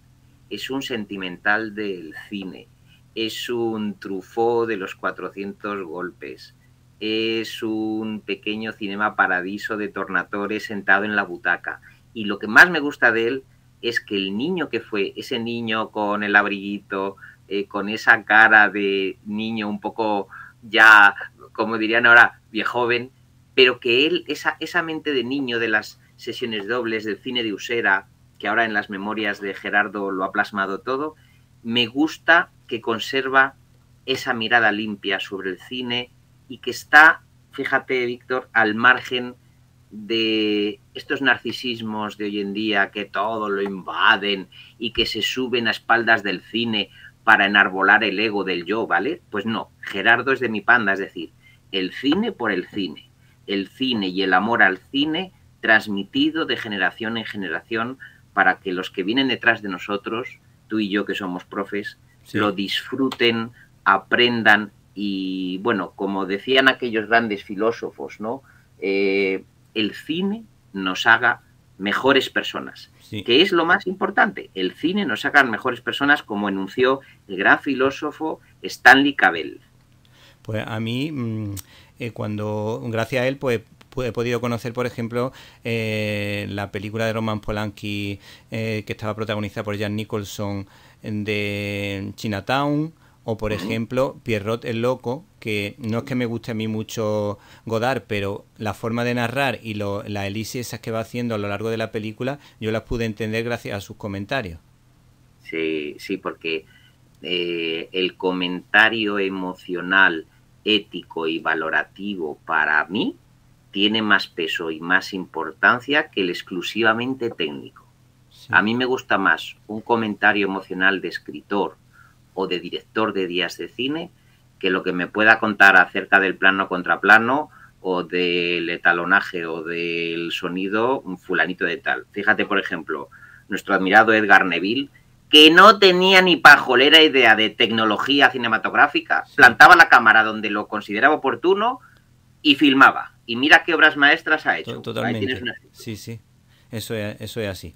Es un sentimental del cine. Es un trufó de los 400 golpes es un pequeño cinema paradiso de tornadores sentado en la butaca. Y lo que más me gusta de él es que el niño que fue, ese niño con el abriguito, eh, con esa cara de niño un poco ya, como dirían ahora, viejo joven, pero que él, esa, esa mente de niño de las sesiones dobles del cine de Usera, que ahora en las memorias de Gerardo lo ha plasmado todo, me gusta que conserva esa mirada limpia sobre el cine, y que está, fíjate, Víctor, al margen de estos narcisismos de hoy en día que todo lo invaden y que se suben a espaldas del cine para enarbolar el ego del yo, ¿vale? Pues no, Gerardo es de mi panda, es decir, el cine por el cine, el cine y el amor al cine transmitido de generación en generación para que los que vienen detrás de nosotros, tú y yo que somos profes, lo disfruten, aprendan y bueno, como decían aquellos grandes filósofos, ¿no? Eh, el cine nos haga mejores personas, que es lo más importante. El cine nos haga mejores personas, como enunció el gran filósofo Stanley Cavell. Pues a mí, mm, eh, cuando, gracias a él, pues, pues he podido conocer, por ejemplo, eh, la película de Roman Polanski que estaba protagonizada por Jan Nicholson de Chinatown, o por ejemplo, Pierrot el Loco, que no es que me guste a mí mucho Godard, pero la forma de narrar y lo, las elipsis que va haciendo a lo largo de la película, yo las pude entender gracias a sus comentarios. Sí, sí, porque eh, el comentario emocional, ético y valorativo para mí tiene más peso y más importancia que el exclusivamente técnico. A mí me gusta más un comentario emocional de escritor o de director de días de cine que lo que me pueda contar acerca del plano contra plano o del etalonaje o del sonido un fulanito de tal. Fíjate, por ejemplo, nuestro admirado Edgar Neville, que no tenía ni pajolera idea de tecnología cinematográfica, plantaba la cámara donde lo consideraba oportuno y filmaba. Y mira qué obras maestras ha hecho. Totalmente. Sí, sí. Eso es, eso es así.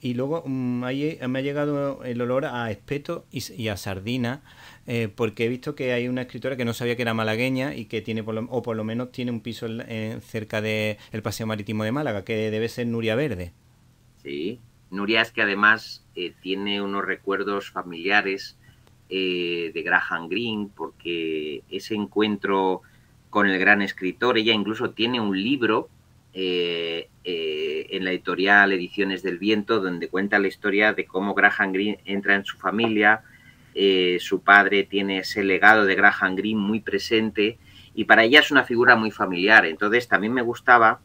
Y luego mm, eh, me ha llegado el olor a espeto y, a sardina, eh, porque he visto que hay una escritora que no sabía que era malagueña y que tiene, o por lo menos tiene un piso cerca del el Paseo Marítimo de Málaga, que debe ser Nuria Verde. Sí, Nuria es que además eh, tiene unos recuerdos familiares de Graham Greene, porque ese encuentro con el gran escritor, ella incluso tiene un libro eh, eh, en la editorial Ediciones del Viento, donde cuenta la historia de cómo Graham Greene entra en su familia, eh, su padre tiene ese legado de Graham Greene muy presente y para ella es una figura muy familiar. Entonces también me gustaba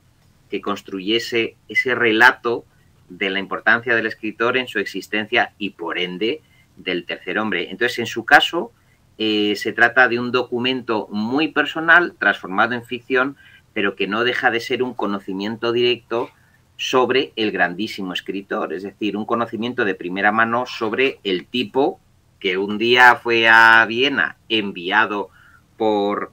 que construyese ese relato de la importancia del escritor en su existencia y por ende del tercer hombre. Entonces en su caso se trata de un documento muy personal transformado en ficción pero que no deja de ser un conocimiento directo sobre el grandísimo escritor, es decir, un conocimiento de primera mano sobre el tipo que un día fue a Viena enviado por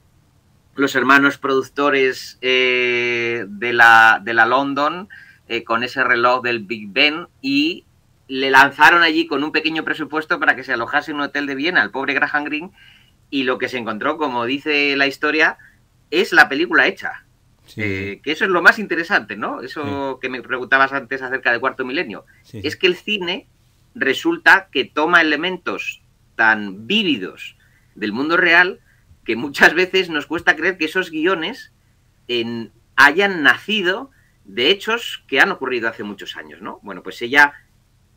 los hermanos productores eh, de, la, de, la, London eh, con ese reloj del Big Ben y le lanzaron allí con un pequeño presupuesto para que se alojase en un hotel de Viena el pobre Graham Greene y lo que se encontró, como dice la historia, es la película hecha. Eh, que eso es lo más interesante, ¿no? Eso que me preguntabas antes acerca del Cuarto Milenio. Es que el cine resulta que toma elementos tan vívidos del mundo real que muchas veces nos cuesta creer que esos guiones hayan nacido de hechos que han ocurrido hace muchos años, ¿no? Bueno, pues ella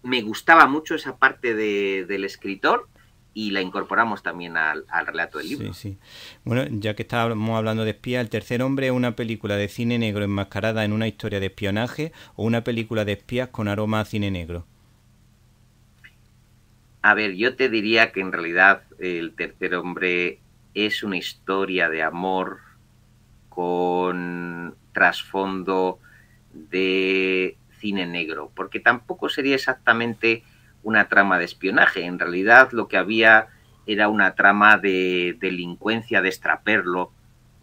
me gustaba mucho esa parte del escritor y la incorporamos también al, al relato del libro. Sí, sí. Bueno, ya que estábamos hablando de espía, El tercer hombre es una película de cine negro enmascarada en una historia de espionaje o una película de espías con aroma a cine negro. A ver, yo te diría que en realidad El tercer hombre es una historia de amor con trasfondo de cine negro, porque tampoco sería exactamente una trama de espionaje. En realidad lo que había era una trama de delincuencia, de extraperlo.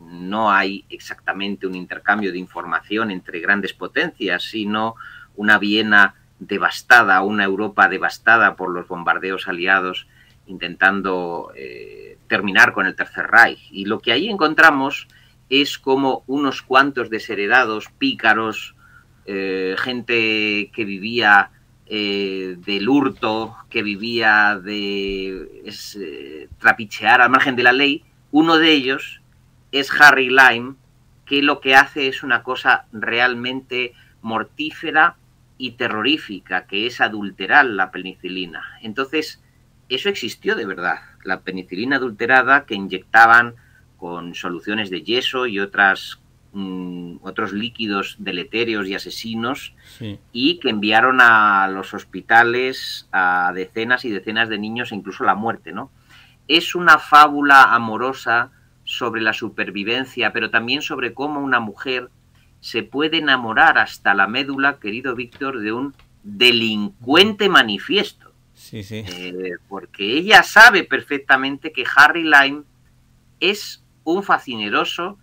No hay exactamente un intercambio de información entre grandes potencias, sino una Viena devastada, una Europa devastada por los bombardeos aliados intentando eh, terminar con el Tercer Reich. Y lo que ahí encontramos es como unos cuantos desheredados, pícaros, eh, gente que vivía eh, del hurto, que vivía de eh, trapichear al margen de la ley, uno de ellos es Harry Lyme, que lo que hace es una cosa realmente mortífera y terrorífica, que es adulterar la penicilina. Entonces, eso existió de verdad, la penicilina adulterada que inyectaban con soluciones de yeso y otras Mm, otros líquidos deletéreos y asesinos y que enviaron a los hospitales a decenas y decenas de niños e incluso la muerte, ¿no? Es una fábula amorosa sobre la supervivencia, pero también sobre cómo una mujer se puede enamorar hasta la médula, querido Víctor, de un delincuente manifiesto. Sí, sí. Eh, porque ella sabe perfectamente que Harry Lyme es un facineroso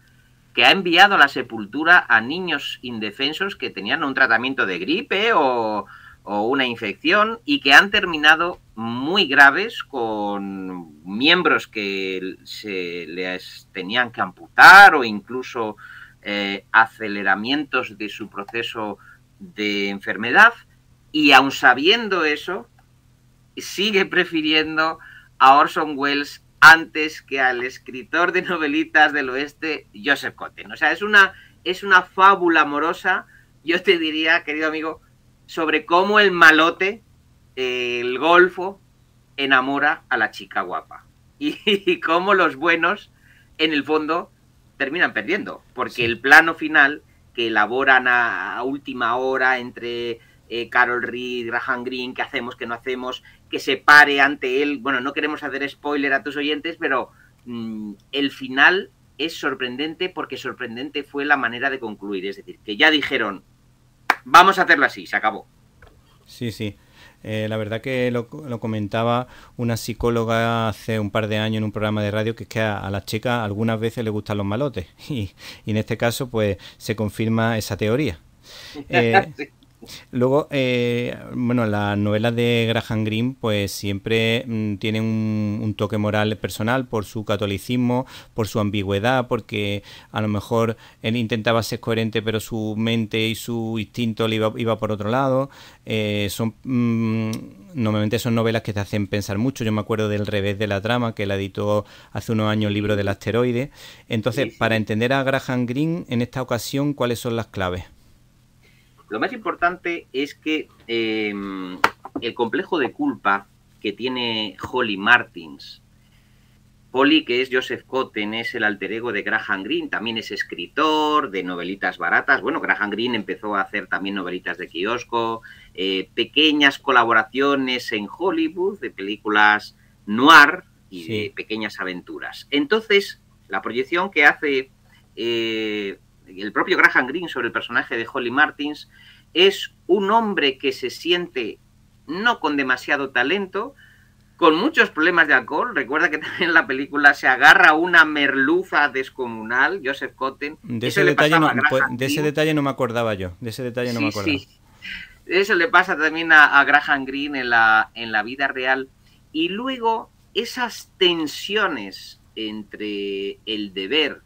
que ha enviado a la sepultura a niños indefensos que tenían un tratamiento de gripe o, una infección y que han terminado muy graves con miembros que se les tenían que amputar o incluso eh, aceleramientos de su proceso de enfermedad y aun sabiendo eso sigue prefiriendo a Orson Welles antes que al escritor de novelitas del oeste, Joseph Cotten. O sea, es una, es una fábula amorosa, yo te diría, querido amigo, sobre cómo el malote, el golfo, enamora a la chica guapa. Y, cómo los buenos, en el fondo, terminan perdiendo. Porque el plano final que elaboran a, última hora entre eh, Carol Reed, Graham Greene, qué hacemos, qué no hacemos, que se pare ante él. Bueno, no queremos hacer spoiler a tus oyentes, pero mm, el final es sorprendente porque sorprendente fue la manera de concluir. Es decir, que ya dijeron, vamos a hacerlo así, se acabó. Sí, sí. Eh, la verdad que lo, comentaba una psicóloga hace un par de años en un programa de radio que es que a, las chicas algunas veces les gustan los malotes y, en este caso pues se confirma esa teoría. Eh, Luego, eh, bueno, las novelas de Graham Greene pues siempre mm, tienen un, toque moral personal por su catolicismo, por su ambigüedad, porque a lo mejor él intentaba ser coherente pero su mente y su instinto le iba, por otro lado. Eh, son mm, Normalmente son novelas que te hacen pensar mucho. Yo me acuerdo del revés de la trama, que la editó hace unos años el libro del asteroide. Entonces, para entender a Graham Greene, en esta ocasión, ¿cuáles son las claves? Lo más importante es que em, el complejo de culpa que tiene Holly Martins, Holly, que es Joseph Cotten, es el alter ego de Graham Greene, también es escritor de novelitas baratas. Bueno, Graham Greene empezó a hacer también novelitas de kiosco, eh, pequeñas colaboraciones en Hollywood de películas noir y de pequeñas aventuras. Entonces, la proyección que hace eh, el propio Graham Greene sobre el personaje de Holly Martins, es un hombre que se siente no con demasiado talento, con muchos problemas de alcohol. Recuerda que también en la película se agarra una merluza descomunal, Joseph Cotten. De ese, pues, detalle no, me acordaba yo. De ese detalle no me acordaba. Eso le pasa también a, a, Graham Greene en la, en la vida real. Y luego esas tensiones entre el deber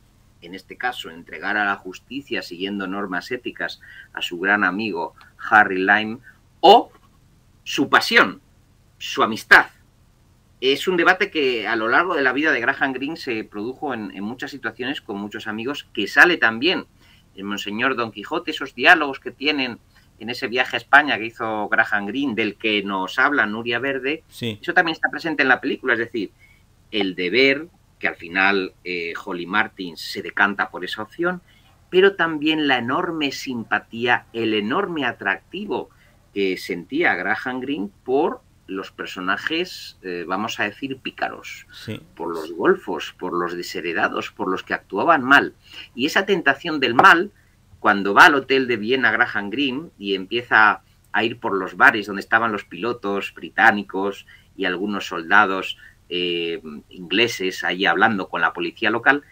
en este caso, entregar a la justicia siguiendo normas éticas a su gran amigo Harry Lyme, o su pasión, su amistad. Es un debate que a lo largo de la vida de Graham Greene se produjo en, muchas situaciones con muchos amigos, que sale también el Monseñor Don Quijote, esos diálogos que tienen en ese viaje a España que hizo Graham Greene, del que nos habla Nuria Verde, eso también está presente en la película, es decir, el deber, que al final eh, Holly Martin se decanta por esa opción, pero también la enorme simpatía, el enorme atractivo que sentía Graham Greene por los personajes, eh, vamos a decir, pícaros, por los golfos, por los desheredados, por los que actuaban mal. Y esa tentación del mal, cuando va al hotel de Viena Graham Greene y empieza a ir por los bares donde estaban los pilotos británicos y algunos soldados eh, ingleses ahí hablando con la policía local,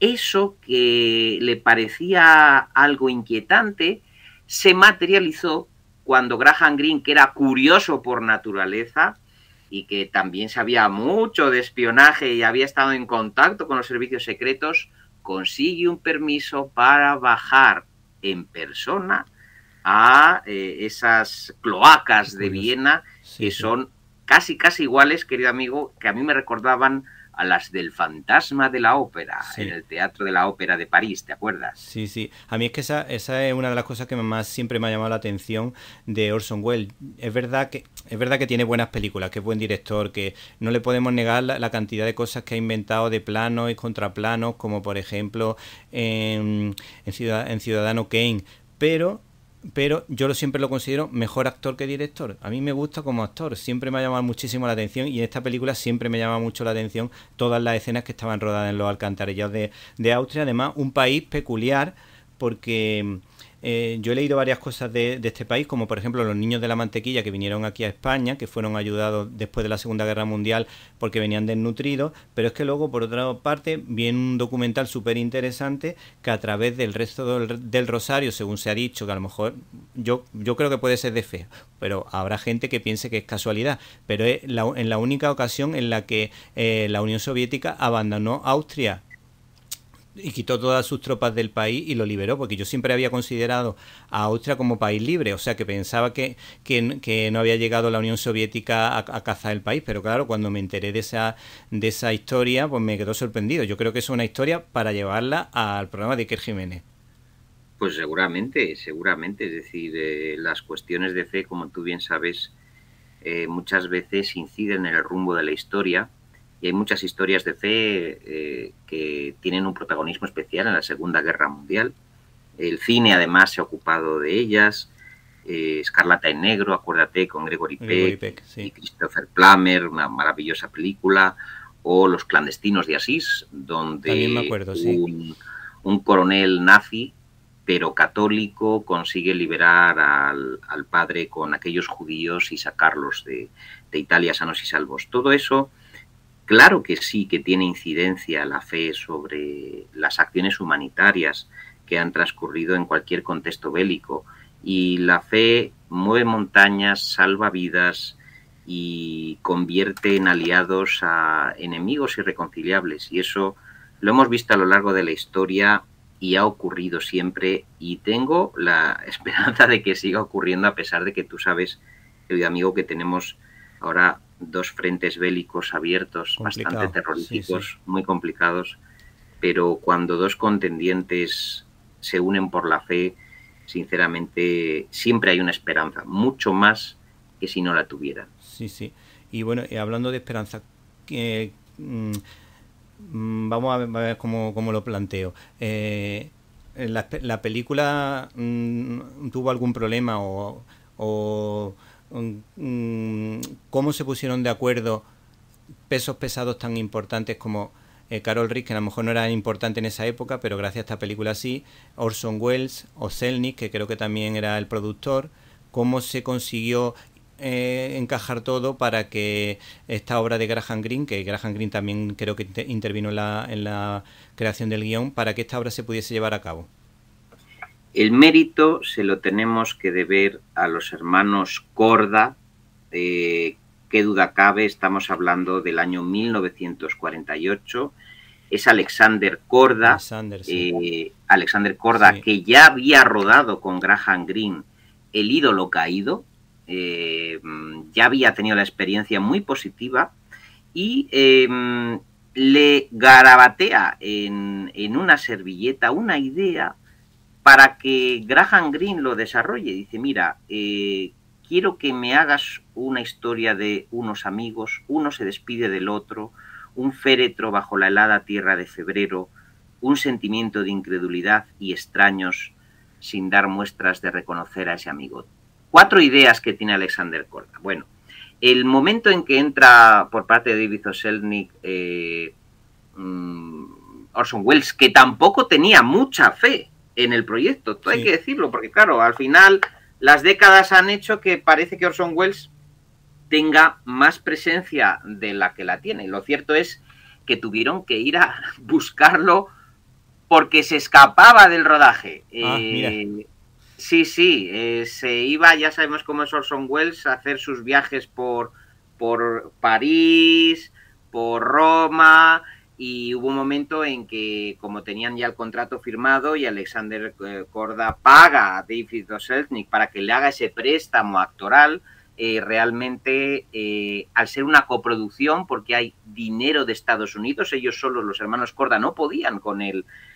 eso que le parecía algo inquietante se materializó cuando Graham Greene, que era curioso por naturaleza y que también sabía mucho de espionaje y había estado en contacto con los servicios secretos, consigue un permiso para bajar en persona a eh, esas cloacas de Viena, que son casi, casi iguales, querido amigo, que a mí me recordaban a las del fantasma de la ópera, en el Teatro de la Ópera de París, ¿te acuerdas? Sí, sí. A mí es que esa, esa es una de las cosas que más siempre me ha llamado la atención de Orson Welles. Es verdad que, es verdad que tiene buenas películas, que es buen director, que no le podemos negar la, cantidad de cosas que ha inventado de planos y contraplanos, como por ejemplo en, Ciudad, en Ciudadano Kane. Pero pero yo siempre lo considero mejor actor que director. A mí me gusta como actor, siempre me ha llamado muchísimo la atención y en esta película siempre me llama mucho la atención todas las escenas que estaban rodadas en los alcantarillados de, de Austria, además un país peculiar porque eh, yo he leído varias cosas de, este país, como por ejemplo los niños de la mantequilla que vinieron aquí a España, que fueron ayudados después de la Segunda Guerra Mundial porque venían desnutridos, pero es que luego, por otra parte, viene un documental súper interesante que a través del resto del, Rosario, según se ha dicho, que a lo mejor yo, yo creo que puede ser de fe, pero habrá gente que piense que es casualidad, pero es la, en la única ocasión en la que eh, la Unión Soviética abandonó Austria y quitó todas sus tropas del país y lo liberó, porque yo siempre había considerado a Austria como país libre, o sea que pensaba que, que, no había llegado la Unión Soviética a, cazar el país, pero claro, cuando me enteré de esa, de esa historia, pues me quedó sorprendido. Yo creo que es una historia para llevarla al programa de Iker Jiménez. Pues seguramente, seguramente, es decir, eh, las cuestiones de fe, como tú bien sabes, eh, muchas veces inciden en el rumbo de la historia y hay muchas historias de fe eh, que tienen un protagonismo especial en la Segunda Guerra Mundial. El cine además se ha ocupado de ellas. Eh, Escarlata en Negro, acuérdate, con Gregory, Peck, y Christopher Plummer, una maravillosa película, o Los clandestinos de Asís, donde un, coronel nazi, pero católico, consigue liberar al, padre con aquellos judíos y sacarlos de Italia sanos y salvos. Todo eso Claro que sí que tiene incidencia la fe sobre las acciones humanitarias que han transcurrido en cualquier contexto bélico y la fe mueve montañas, salva vidas y convierte en aliados a enemigos irreconciliables y eso lo hemos visto a lo largo de la historia y ha ocurrido siempre y tengo la esperanza de que siga ocurriendo a pesar de que tú sabes, querido amigo, que tenemos ahora dos frentes bélicos abiertos, bastante terroríficos, muy complicados, pero cuando dos contendientes se unen por la fe, sinceramente siempre hay una esperanza, mucho más que si no la tuviera. Sí, sí. Y bueno, eh, hablando de esperanza, mm, vamos a ver, cómo, lo planteo. Eh, la, película mm, tuvo algún problema o Mm, cómo se pusieron de acuerdo pesos pesados tan importantes como eh, Carol Reed, que a lo mejor no era importante en esa época, pero gracias a esta película sí, Orson Welles o Selnick, que creo que también era el productor, cómo se consiguió eh, encajar todo para que esta obra de Graham Greene, que Graham Greene también creo que intervino en la, en la creación del guión, para que esta obra se pudiese llevar a cabo. El mérito se lo tenemos que deber a los hermanos Corda, qué duda cabe, estamos hablando del año 1948. Es Alexander Corda, Alexander, eh, Corda, que ya había rodado con Graham Greene El ídolo caído, eh, ya había tenido la experiencia muy positiva y em, le garabatea en, en una servilleta una idea para que Graham Greene lo desarrolle. Dice, mira, eh, quiero que me hagas una historia de unos amigos, uno se despide del otro, un féretro bajo la helada tierra de febrero, un sentimiento de incredulidad y extraños sin dar muestras de reconocer a ese amigo. Cuatro ideas que tiene Alexander Corda. Bueno, el momento en que entra por parte de David Oselnik eh, mm, Orson Welles, que tampoco tenía mucha fe en el proyecto. hay que decirlo, porque claro, al final las décadas han hecho que parece que Orson Welles tenga más presencia de la que la tiene. Lo cierto es que tuvieron que ir a buscarlo porque se escapaba del rodaje. Ah, eh, sí, sí, eh, se iba, ya sabemos cómo es Orson Welles, a hacer sus viajes por, por París, por Roma, y hubo un momento en que, como tenían ya el contrato firmado, y Alexander Corda eh, paga a David Selznick para que le haga ese préstamo actoral, eh, realmente, eh, al ser una coproducción, porque hay dinero de Estados Unidos, ellos solos, los hermanos Corda, no podían con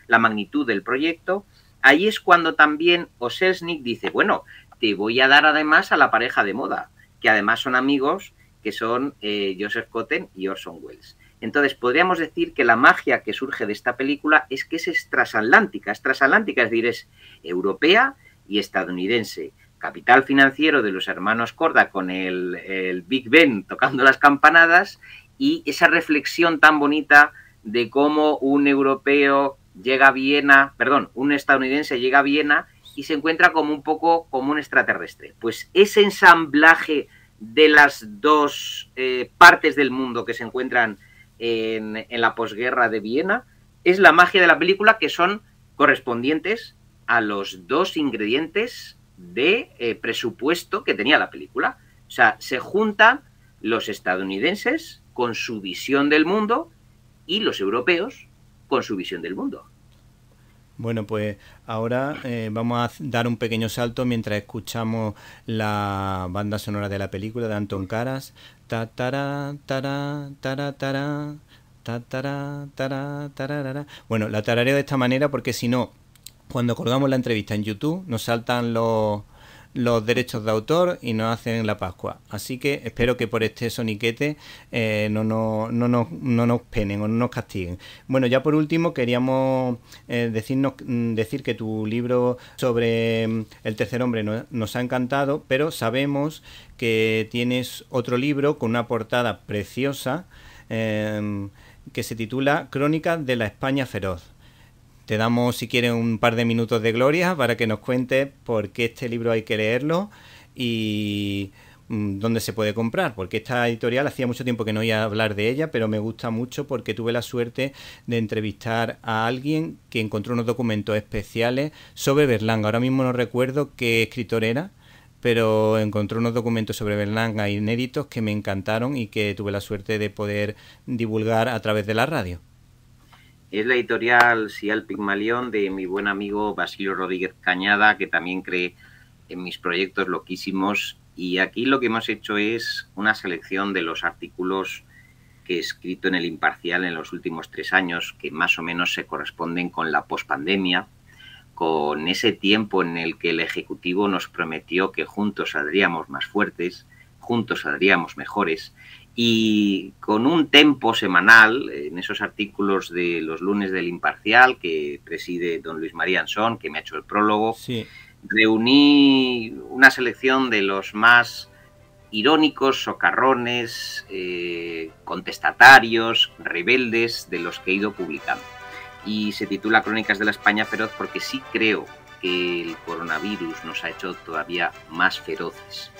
la magnitud del proyecto, ahí es cuando también Oselznik dice, bueno, te voy a dar además a la pareja de moda, que además son amigos, que son Joseph Cotten y Orson Welles entonces podríamos decir que la magia que surge de esta película es que es transatlántica, es transatlántica, es decir, es europea y estadounidense. Capital financiero de los hermanos Corda con el, Big Ben tocando las campanadas y esa reflexión tan bonita de cómo un europeo llega a Viena, perdón, un estadounidense llega a Viena y se encuentra como un poco como un extraterrestre. Pues ese ensamblaje de las dos eh, partes del mundo que se encuentran en, la posguerra de Viena, es la magia de la película que son correspondientes a los dos ingredientes de eh, presupuesto que tenía la película. O sea, se juntan los estadounidenses con su visión del mundo y los europeos con su visión del mundo. Bueno, pues ahora eh, vamos a dar un pequeño salto mientras escuchamos la banda sonora de la película de Anton Caras. Ta Bueno, la tararé de esta manera porque si no, cuando colgamos la entrevista en YouTube nos saltan los los derechos de autor y nos hacen la Pascua. Así que espero que por este soniquete no, no, no, no, nos penen o no nos castiguen. Bueno, ya por último queríamos decirnos, decir que tu libro sobre el tercer hombre nos ha encantado, pero sabemos que tienes otro libro con una portada preciosa que se titula Crónicas de la España Feroz. Te damos, si quieres, un par de minutos de gloria para que nos cuentes por qué este libro hay que leerlo y mm, dónde se puede comprar, porque esta editorial hacía mucho tiempo que no iba a hablar de ella, pero me gusta mucho porque tuve la suerte de entrevistar a alguien que encontró unos documentos especiales sobre Berlanga. Ahora mismo no recuerdo qué escritor era, pero encontró unos documentos sobre Berlanga inéditos que me encantaron y que tuve la suerte de poder divulgar a través de la radio. Es la editorial Si al Pigmalión de mi buen amigo Basilio Rodríguez Cañada, que también cree en mis proyectos loquísimos. Y aquí lo que hemos hecho es una selección de los artículos que he escrito en el Imparcial en los últimos tres años, que más o menos se corresponden con la pospandemia, con ese tiempo en el que el Ejecutivo nos prometió que juntos saldríamos más fuertes, juntos saldríamos mejores y con un tempo semanal, en esos artículos de los lunes del Imparcial que preside don Luis María Anson que me ha hecho el prólogo, reuní una selección de los más irónicos, socarrones, eh, contestatarios, rebeldes de los que he ido publicando. Y se titula Crónicas de la España Feroz porque sí creo que el coronavirus nos ha hecho todavía más feroces.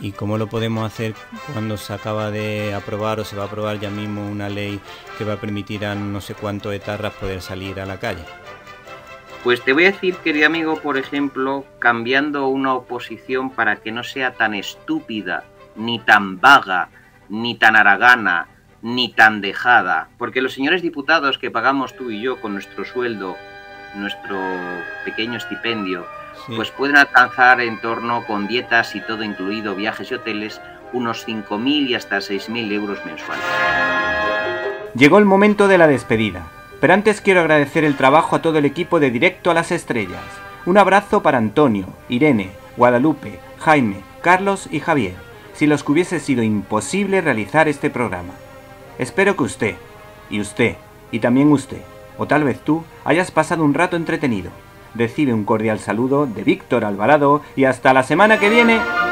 ¿Y cómo lo podemos hacer cuando se acaba de aprobar o se va a aprobar ya mismo una ley que va a permitir a no sé cuántos etarras poder salir a la calle? Pues te voy a decir, querido amigo, por ejemplo, cambiando una oposición para que no sea tan estúpida, ni tan vaga, ni tan aragana, ni tan dejada. Porque los señores diputados que pagamos tú y yo con nuestro sueldo, nuestro pequeño estipendio, pues pueden alcanzar en torno con dietas y todo incluido, viajes y hoteles, unos 5.000 y hasta 6.000 euros mensuales. Llegó el momento de la despedida, pero antes quiero agradecer el trabajo a todo el equipo de Directo a las Estrellas. Un abrazo para Antonio, Irene, Guadalupe, Jaime, Carlos y Javier, si los que hubiese sido imposible realizar este programa. Espero que usted, y usted, y también usted, o tal vez tú, hayas pasado un rato entretenido recibe un cordial saludo de Víctor Alvarado y hasta la semana que viene.